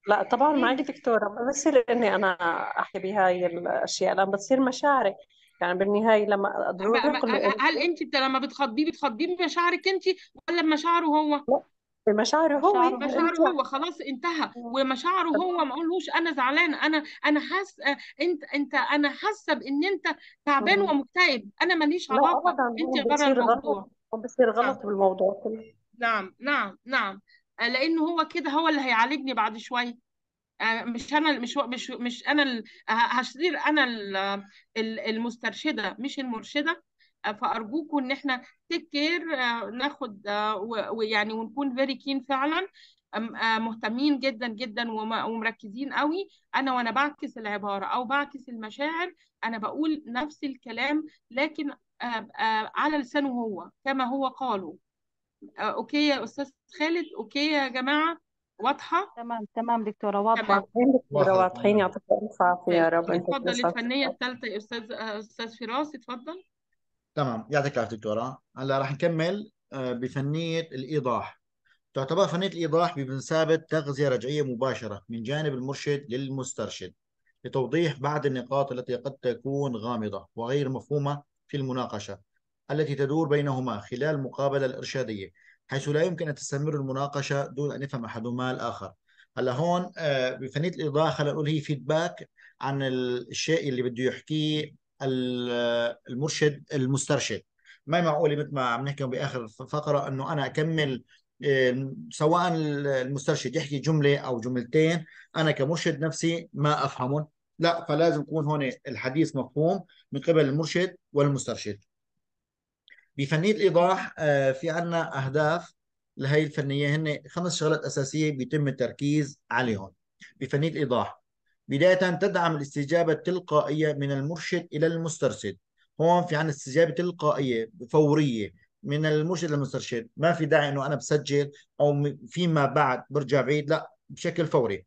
لا طبعا إيه؟ عندي دكتورة ما بصير إني أنا أحكي بهاي الأشياء لأن بتصير مشاعري يعني بالنهاية لما ضروري له هل أنت لما بتخضيه بتخضيه بمشاعرك أنت ولا بمشاعره هو؟ بمشاعره هو بمشاعره يعني هو خلاص انتهى آه. ومشاعره هو ما قولهوش انا زعلان انا انا حاسه انت انت انا حاسه بان انت تعبان آه. ومكتئب انا ماليش علاقه انت بره الموضوع بصير غلط بالموضوع آه. كله نعم نعم نعم آه، لانه هو كده هو اللي هيعالجني بعد شويه آه، مش انا مش مش مش انا هشير انا المسترشده مش المرشده آه، فارجوكم ان احنا تيك كير ناخد ويعني ونكون فيري كين فعلا مهتمين جدا جدا ومركزين قوي انا وانا بعكس العباره او بعكس المشاعر انا بقول نفس الكلام لكن على لسانه هو كما هو قاله آه، اوكي يا استاذ خالد اوكي يا جماعه واضحه تمام تمام دكتوره واضحه تمام دكتوره واضحين يعطيك الف عافيه يا رب اتفضل الفنيه الثالثه يا استاذ آه، استاذ فراس اتفضل تمام يعطيك العافيه دكتوره هلا راح نكمل آه، بفنيه الايضاح تعتبر فنيه الايضاح بمثابه تغذيه رجعيه مباشره من جانب المرشد للمسترشد لتوضيح بعض النقاط التي قد تكون غامضه وغير مفهومه في المناقشه التي تدور بينهما خلال المقابلة الإرشادية حيث لا يمكن أن تستمر المناقشة دون أن يفهم أحدهما الآخر هلا هون آه، بفنية الإيضاح خلينا نقول هي فيدباك عن الشيء اللي بده يحكيه آه، المرشد المسترشد ما معقولة مثل ما عم نحكي بآخر فقرة أنه أنا أكمل سواء المسترشد يحكي جملة أو جملتين أنا كمرشد نفسي ما أفهمهم لا فلازم يكون هون الحديث مفهوم من قبل المرشد والمسترشد بفنيه الايضاح آه، في عنا اهداف لهي الفنيه هن خمس شغلات اساسيه بيتم التركيز عليهم بفنيه الايضاح بدايه تدعم الاستجابه التلقائيه من المرشد الى المسترشد هون في عنا استجابه تلقائيه فوريه من المرشد للمسترشد ما في داعي انه انا بسجل او فيما بعد برجع بعيد لا بشكل فوري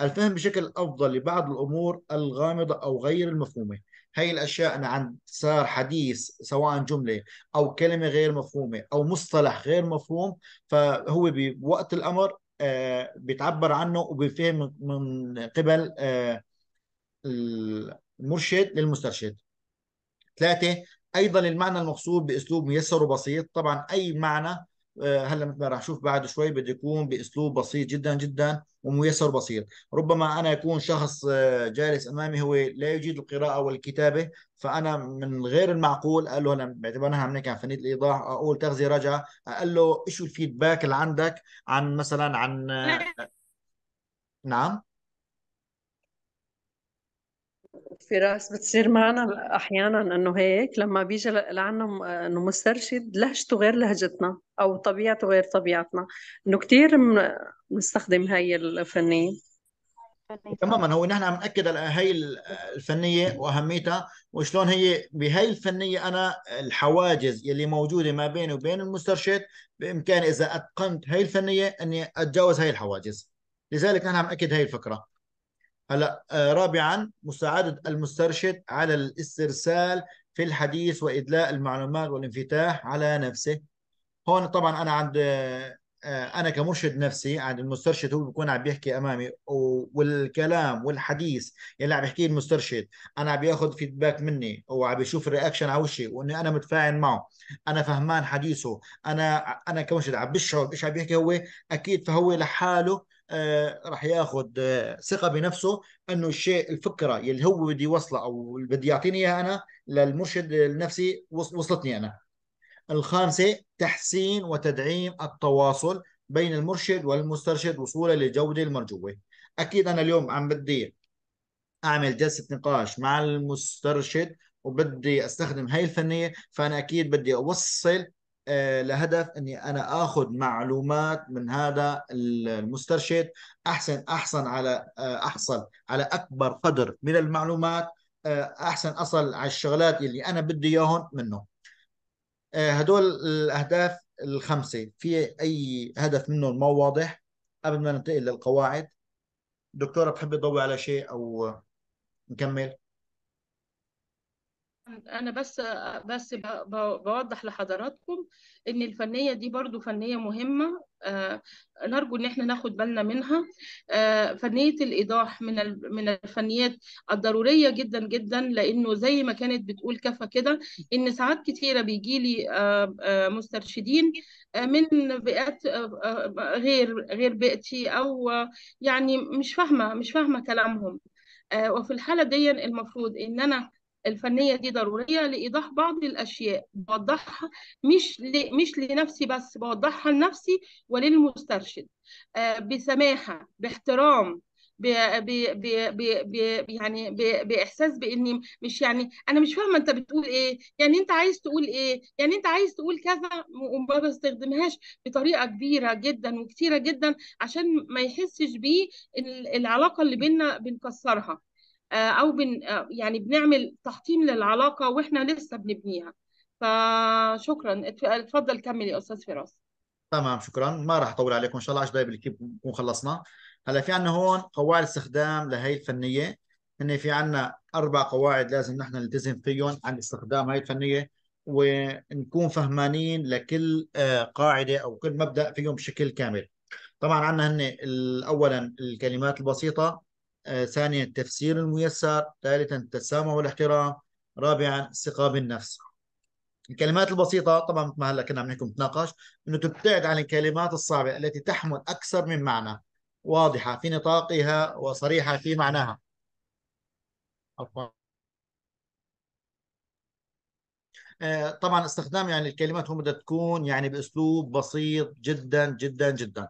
الفهم بشكل افضل لبعض الامور الغامضه او غير المفهومه هاي الأشياء أنا نعم عن صار حديث سواء جملة أو كلمة غير مفهومة أو مصطلح غير مفهوم فهو بوقت الأمر آه، بيتعبر عنه وبيفهم من قبل آه، المرشد للمسترشد ثلاثة أيضا المعنى المقصود بأسلوب ميسر وبسيط طبعا أي معنى آه، هلا مثل ما راح اشوف بعد شوي بده يكون باسلوب بسيط جدا جدا وميسر بسيط، ربما انا يكون شخص آه، جالس امامي هو لا يجيد القراءه والكتابه فانا من غير المعقول قال له انا باعتبارنا عم نحكي عن فنيه الايضاح اقول تغذيه رجع قال له ايش الفيدباك اللي عندك عن مثلا عن آه، نعم, نعم؟ فراس بتصير معنا احيانا انه هيك لما بيجي لعنا انه مسترشد لهجته غير لهجتنا او طبيعته غير طبيعتنا انه كثير بنستخدم هاي الفنيه تماما هو نحن عم ناكد على هي الفنيه واهميتها وشلون هي بهي الفنيه انا الحواجز اللي موجوده ما بيني وبين المسترشد بامكاني اذا اتقنت هي الفنيه اني اتجاوز هي الحواجز لذلك نحن عم ناكد هي الفكره هلا آه، رابعا مساعدة المسترشد على الاسترسال في الحديث وإدلاء المعلومات والانفتاح على نفسه هون طبعا أنا عند آه، آه، أنا كمرشد نفسي عند المسترشد هو بيكون عم بيحكي أمامي والكلام والحديث يلي عم بيحكيه المسترشد أنا عم بياخذ فيدباك مني وعم بيشوف الرياكشن على وشي وإني أنا متفاعل معه أنا فهمان حديثه أنا أنا كمرشد عم بشعر إيش عم بيحكي هو أكيد فهو لحاله آه، راح ياخذ آه، ثقه بنفسه انه الشيء الفكره اللي هو بده يوصله او بده يعطيني اياها انا للمرشد النفسي وصلتني انا الخامسه تحسين وتدعيم التواصل بين المرشد والمسترشد وصولا للجوده المرجوه اكيد انا اليوم عم بدي اعمل جلسه نقاش مع المسترشد وبدي استخدم هاي الفنيه فانا اكيد بدي اوصل آه، لهدف اني انا اخذ معلومات من هذا المسترشد احسن احصل على آه، احصل على اكبر قدر من المعلومات آه، احسن اصل على الشغلات اللي انا بدي اياهم منه هدول الاهداف الخمسه في اي هدف منهم ما واضح قبل ما ننتقل للقواعد دكتوره بتحبي تضوي على شيء او نكمل انا بس بس بوضح لحضراتكم ان الفنيه دي برضو فنيه مهمه آه، نرجو ان احنا ناخد بالنا منها آه، فنيه الايضاح من من الفنيات الضروريه جدا جدا لانه زي ما كانت بتقول كفى كده ان ساعات كتيره بيجي لي آه، مسترشدين من بيئات غير غير بيئتي او يعني مش فاهمه مش فاهمه كلامهم وفي الحاله دي المفروض ان انا الفنية دي ضرورية لإيضاح بعض الأشياء بوضحها مش ل... مش لنفسي بس بوضحها لنفسي وللمسترشد آه، بسماحة باحترام ب... ب... ب... ب... ب... يعني ب... باحساس باني مش يعني انا مش فاهمه انت بتقول ايه يعني انت عايز تقول ايه يعني انت عايز تقول كذا وما بستخدمهاش بطريقه كبيره جدا وكثيره جدا عشان ما يحسش بيه العلاقه اللي بينا بنكسرها آه، او بن آه، يعني بنعمل تحطيم للعلاقه واحنا لسه بنبنيها فشكرا اتفضل كمل يا استاذ فراس تمام شكرا ما راح اطول عليكم ان شاء الله 10 دقائق بالكيب بنكون خلصنا هلا في عندنا هون قواعد استخدام لهي الفنيه هن في عندنا اربع قواعد لازم نحن نلتزم فيهم عن استخدام هاي الفنيه ونكون فهمانين لكل آه، قاعده او كل مبدا فيهم بشكل كامل طبعا عندنا هن اولا الكلمات البسيطه آه، ثانيا التفسير الميسر ثالثا التسامح والاحترام رابعا الثقة بالنفس الكلمات البسيطة طبعا مثل ما هلا كنا عم نحكي نتناقش انه تبتعد عن الكلمات الصعبة التي تحمل أكثر من معنى واضحة في نطاقها وصريحة في معناها آه، طبعا استخدام يعني الكلمات هم بدها تكون يعني باسلوب بسيط جدا جدا جدا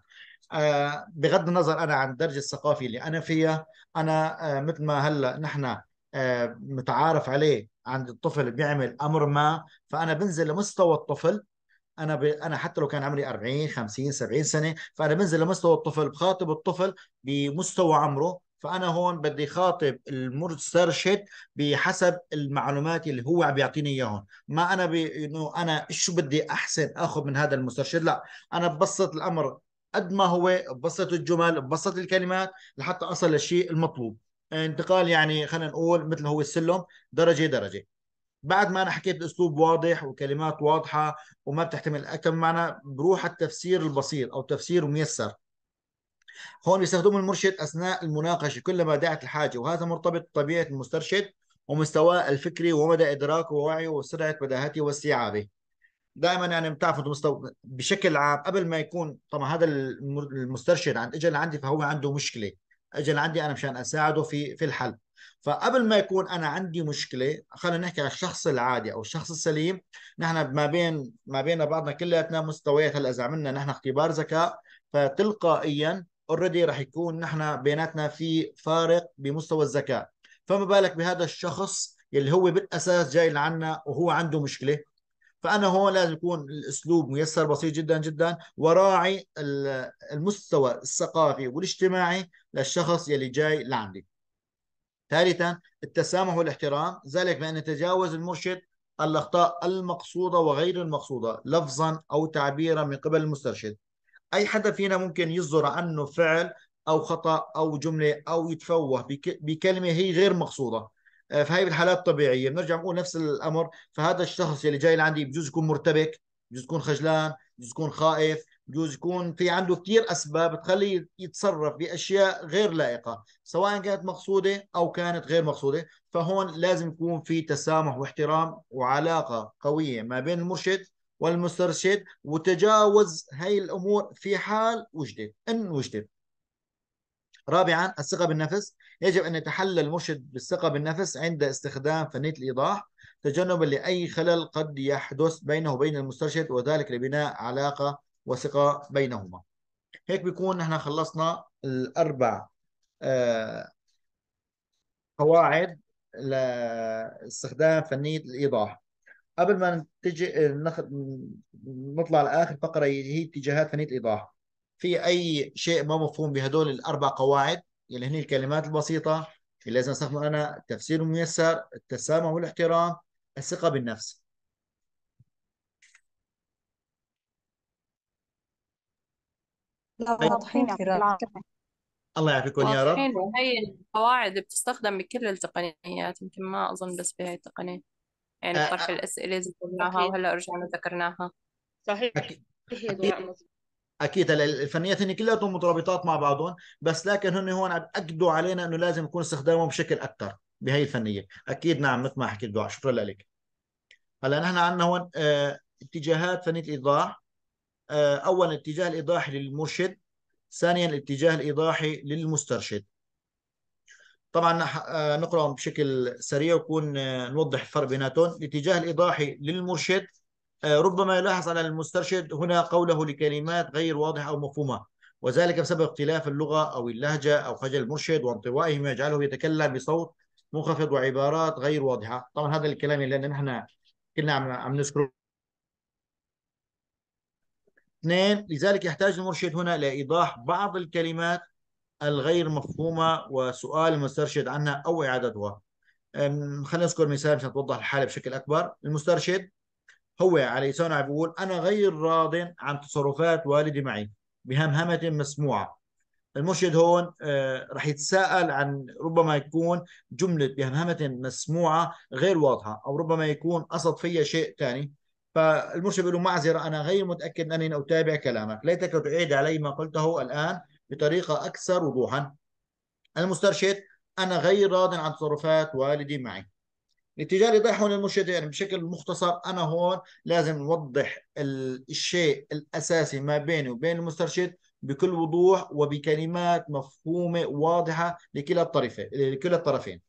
آه، بغض النظر انا عن الدرجه الثقافي اللي انا فيها انا آه، مثل ما هلا نحن آه، متعارف عليه عند الطفل بيعمل امر ما فانا بنزل لمستوى الطفل انا ب... انا حتى لو كان عمري 40 50 70 سنه فانا بنزل لمستوى الطفل بخاطب الطفل بمستوى عمره فانا هون بدي خاطب المسترشد بحسب المعلومات اللي هو عم بيعطيني اياهم ما انا ب... انه انا شو بدي احسن اخذ من هذا المسترشد لا انا ببسط الامر قد ما هو ببسط الجمل ببسط الكلمات لحتى اصل للشيء المطلوب انتقال يعني خلينا نقول مثل هو السلم درجه درجه بعد ما انا حكيت اسلوب واضح وكلمات واضحه وما بتحتمل اكم معنى بروح التفسير البسيط او تفسير ميسر هون يستخدم المرشد اثناء المناقشه كلما دعت الحاجه وهذا مرتبط بطبيعه المسترشد ومستواه الفكري ومدى ادراكه ووعيه وسرعه بداهته واستيعابه دائما يعني بتعرف مستو... بشكل عام قبل ما يكون طبعا هذا المسترشد عند اجى لعندي فهو عنده مشكله اجى لعندي انا مشان اساعده في في الحل فقبل ما يكون انا عندي مشكله خلينا نحكي على الشخص العادي او الشخص السليم نحن ما بين ما بين بعضنا كلياتنا مستويات هلا اذا عملنا نحن اختبار ذكاء فتلقائيا اوريدي رح يكون نحن بيناتنا في فارق بمستوى الذكاء فما بالك بهذا الشخص اللي هو بالاساس جاي لعنا وهو عنده مشكله فانا هون لازم يكون الاسلوب ميسر بسيط جدا جدا وراعي المستوى الثقافي والاجتماعي للشخص يلي جاي لعندي ثالثا التسامح والاحترام ذلك بان يتجاوز المرشد الاخطاء المقصوده وغير المقصوده لفظا او تعبيرا من قبل المسترشد اي حدا فينا ممكن يصدر عنه فعل او خطا او جمله او يتفوه بكلمه هي غير مقصوده آه، فهي بالحالات طبيعيه بنرجع نقول نفس الامر فهذا الشخص يلي جاي لعندي بجوز يكون مرتبك بجوز يكون خجلان بجوز يكون خائف بجوز يكون في عنده كثير اسباب تخليه يتصرف باشياء غير لائقه سواء كانت مقصوده او كانت غير مقصوده فهون لازم يكون في تسامح واحترام وعلاقه قويه ما بين المرشد والمسترشد وتجاوز هاي الامور في حال وجدت ان وجدت رابعا الثقة بالنفس يجب أن يتحلى المرشد بالثقة بالنفس عند استخدام فنية الإيضاح تجنبا لأي خلل قد يحدث بينه وبين المسترشد وذلك لبناء علاقة وثقة بينهما هيك بيكون نحن خلصنا الأربع آه، قواعد لاستخدام فنية الإيضاح قبل ما نتجي نطلع لآخر فقرة هي اتجاهات فنية الإيضاح في اي شيء ما مفهوم بهدول الاربع قواعد اللي يعني هن الكلمات البسيطه اللي لازم استخدمه انا التفسير الميسر التسامح والاحترام الثقه بالنفس طيب، واضحين الله يعافيكم يا رب هي القواعد بتستخدم بكل التقنيات يمكن ما اظن بس بهاي التقنيه يعني آه، طرح الاسئله ذكرناها وهلا رجعنا ذكرناها صحيح أكيد. أكيد. اكيد هلا الفنيات هن كلياتهم مترابطات مع بعضهم بس لكن هن هون عم اكدوا علينا انه لازم يكون استخدامهم بشكل اكثر بهي الفنيه اكيد نعم مثل ما حكيت دعاء شكرا لك هلا نحن عندنا هون اه اتجاهات فنيه الايضاح اه اولا الاتجاه الايضاحي للمرشد ثانيا الاتجاه الايضاحي للمسترشد طبعا آه، نقراهم بشكل سريع ونكون آه، نوضح الفرق بيناتهم الاتجاه الايضاحي للمرشد آه، ربما يلاحظ على المسترشد هنا قوله لكلمات غير واضحة أو مفهومة وذلك بسبب اختلاف اللغة أو اللهجة أو خجل المرشد وانطوائه ما يجعله يتكلم بصوت منخفض وعبارات غير واضحة طبعا هذا الكلام اللي نحن كنا عم عم نذكره اثنين لذلك يحتاج المرشد هنا لإيضاح بعض الكلمات الغير مفهومة وسؤال المسترشد عنها أو إعادتها خلينا نذكر مثال عشان توضح الحالة بشكل أكبر المسترشد هو عليه صنع بيقول أنا غير راض عن تصرفات والدي معي بهمهمة مسموعة المرشد هون آه، رح يتساءل عن ربما يكون جملة بهمهمة مسموعة غير واضحة أو ربما يكون قصد فيها شيء ثاني فالمرشد بيقول له معذرة أنا غير متأكد أنني أتابع كلامك ليتك تعيد علي ما قلته الآن بطريقة أكثر وضوحا المسترشد أنا غير راض عن تصرفات والدي معي الاتجاه الإيضاحي هون يعني بشكل مختصر أنا هون لازم نوضح الشيء الأساسي ما بيني وبين المسترشد بكل وضوح وبكلمات مفهومة واضحة لكلا الطرفين لكلا الطرفين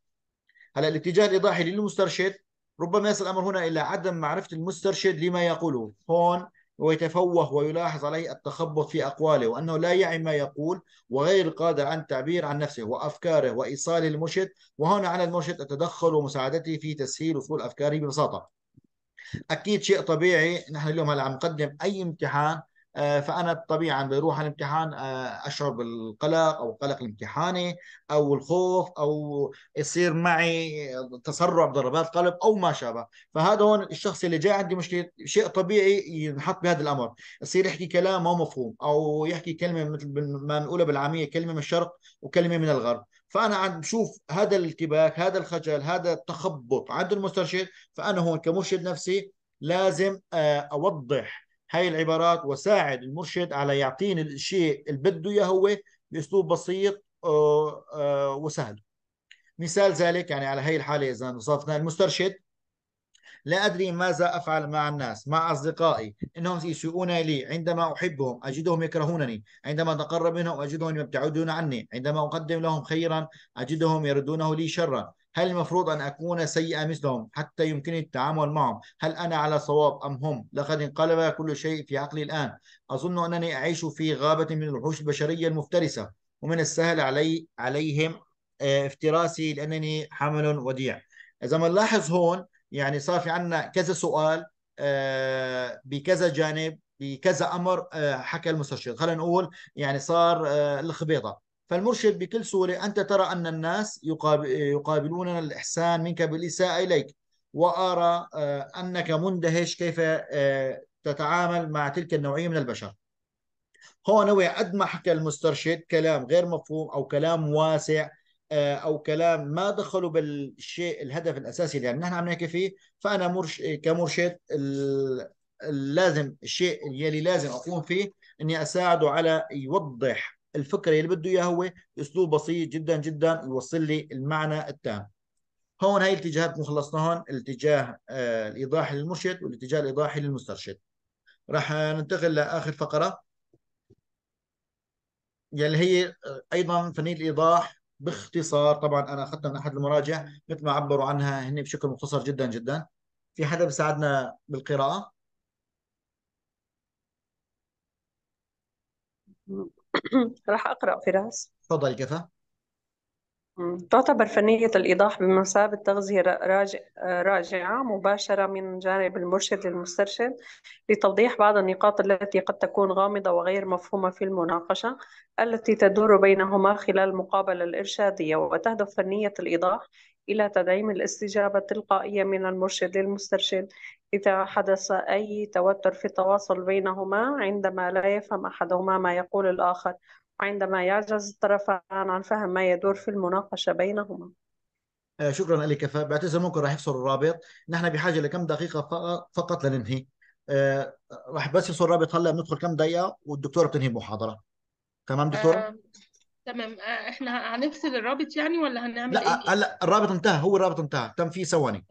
هلا الاتجاه الإيضاحي للمسترشد ربما يصل الأمر هنا إلى عدم معرفة المسترشد لما يقوله هون ويتفوه ويلاحظ عليه التخبط في أقواله وأنه لا يعي ما يقول وغير قادر عن التعبير عن نفسه وأفكاره وإيصال المرشد وهنا على المرشد التدخل ومساعدته في تسهيل وصول أفكاره ببساطة أكيد شيء طبيعي نحن اليوم هلا عم نقدم أي امتحان آه، فانا طبيعا بروح على الامتحان آه، اشعر بالقلق او قلق الامتحاني او الخوف او يصير معي تسرع بضربات قلب او ما شابه فهذا هون الشخص اللي جاي عندي مشكله شيء طبيعي ينحط بهذا الامر يصير يحكي كلام ما مفهوم او يحكي كلمه مثل ما بنقولها بالعاميه كلمه من الشرق وكلمه من الغرب فانا عم بشوف هذا الارتباك هذا الخجل هذا التخبط عند المسترشد فانا هون كمرشد نفسي لازم آه، اوضح هاي العبارات وساعد المرشد على يعطيني الشيء اللي بده اياه هو باسلوب بسيط وسهل مثال ذلك يعني على هي الحاله اذا وصفنا المسترشد لا ادري ماذا افعل مع الناس مع اصدقائي انهم يسيئون لي عندما احبهم اجدهم يكرهونني عندما اتقرب منهم اجدهم يبتعدون عني عندما اقدم لهم خيرا اجدهم يردونه لي شرا هل المفروض أن أكون سيئة مثلهم حتى يمكنني التعامل معهم هل أنا على صواب أم هم لقد انقلب كل شيء في عقلي الآن أظن أنني أعيش في غابة من الوحوش البشرية المفترسة ومن السهل علي عليهم آه، افتراسي لأنني حمل وديع إذا ما نلاحظ هون يعني صار في عندنا كذا سؤال آه، بكذا جانب بكذا امر آه، حكى المستشرق خلينا نقول يعني صار الخبيطه فالمرشد بكل سهولة أنت ترى أن الناس يقابلوننا الإحسان منك بالإساءة إليك وأرى آه، أنك مندهش كيف آه، تتعامل مع تلك النوعية من البشر هون هو قد ما حكى المسترشد كلام غير مفهوم أو كلام واسع آه، أو كلام ما دخلوا بالشيء الهدف الأساسي اللي يعني نحن عم نحكي فيه فأنا مرش كمرشد لازم الشيء يلي لازم أقوم فيه إني أساعده على يوضح الفكره اللي بده اياها هو اسلوب بسيط جدا جدا يوصل لي المعنى التام هون هاي الاتجاهات هون الاتجاه آه، الايضاحي للمرشد والاتجاه الايضاحي للمسترشد راح آه، ننتقل لاخر فقره يلي يعني هي آه، ايضا فنيه الايضاح باختصار طبعا انا اخذتها من احد المراجع مثل ما عبروا عنها هن بشكل مختصر جدا جدا في حدا بيساعدنا بالقراءه راح أقرأ فراس تفضل جفا تعتبر فنية الإيضاح بمثابة تغذية راجع راجعة مباشرة من جانب المرشد للمسترشد لتوضيح بعض النقاط التي قد تكون غامضة وغير مفهومة في المناقشة التي تدور بينهما خلال المقابلة الإرشادية وتهدف فنية الإيضاح إلى تدعيم الاستجابة التلقائية من المرشد للمسترشد إذا حدث أي توتر في التواصل بينهما عندما لا يفهم أحدهما ما يقول الآخر وعندما يعجز الطرفان عن فهم ما يدور في المناقشة بينهما آه، شكرا لك فبعتذر ممكن راح يحصل الرابط نحن بحاجه لكم دقيقه فقط لننهي آه، راح بس يحصل الرابط هلا بندخل كم دقيقه والدكتوره بتنهي المحاضره تمام دكتورة؟ آه، تمام آه، احنا هنفصل الرابط يعني ولا هنعمل لا ايه؟ لا الرابط انتهى هو الرابط انتهى تم فيه ثواني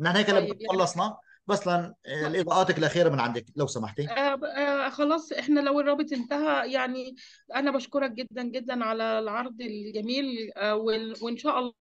نحن هيك طيب خلصنا بس لن الاضاءاتك الاخيره من عندك لو سمحتي آه آه خلاص احنا لو الرابط انتهى يعني انا بشكرك جدا جدا على العرض الجميل آه وان شاء الله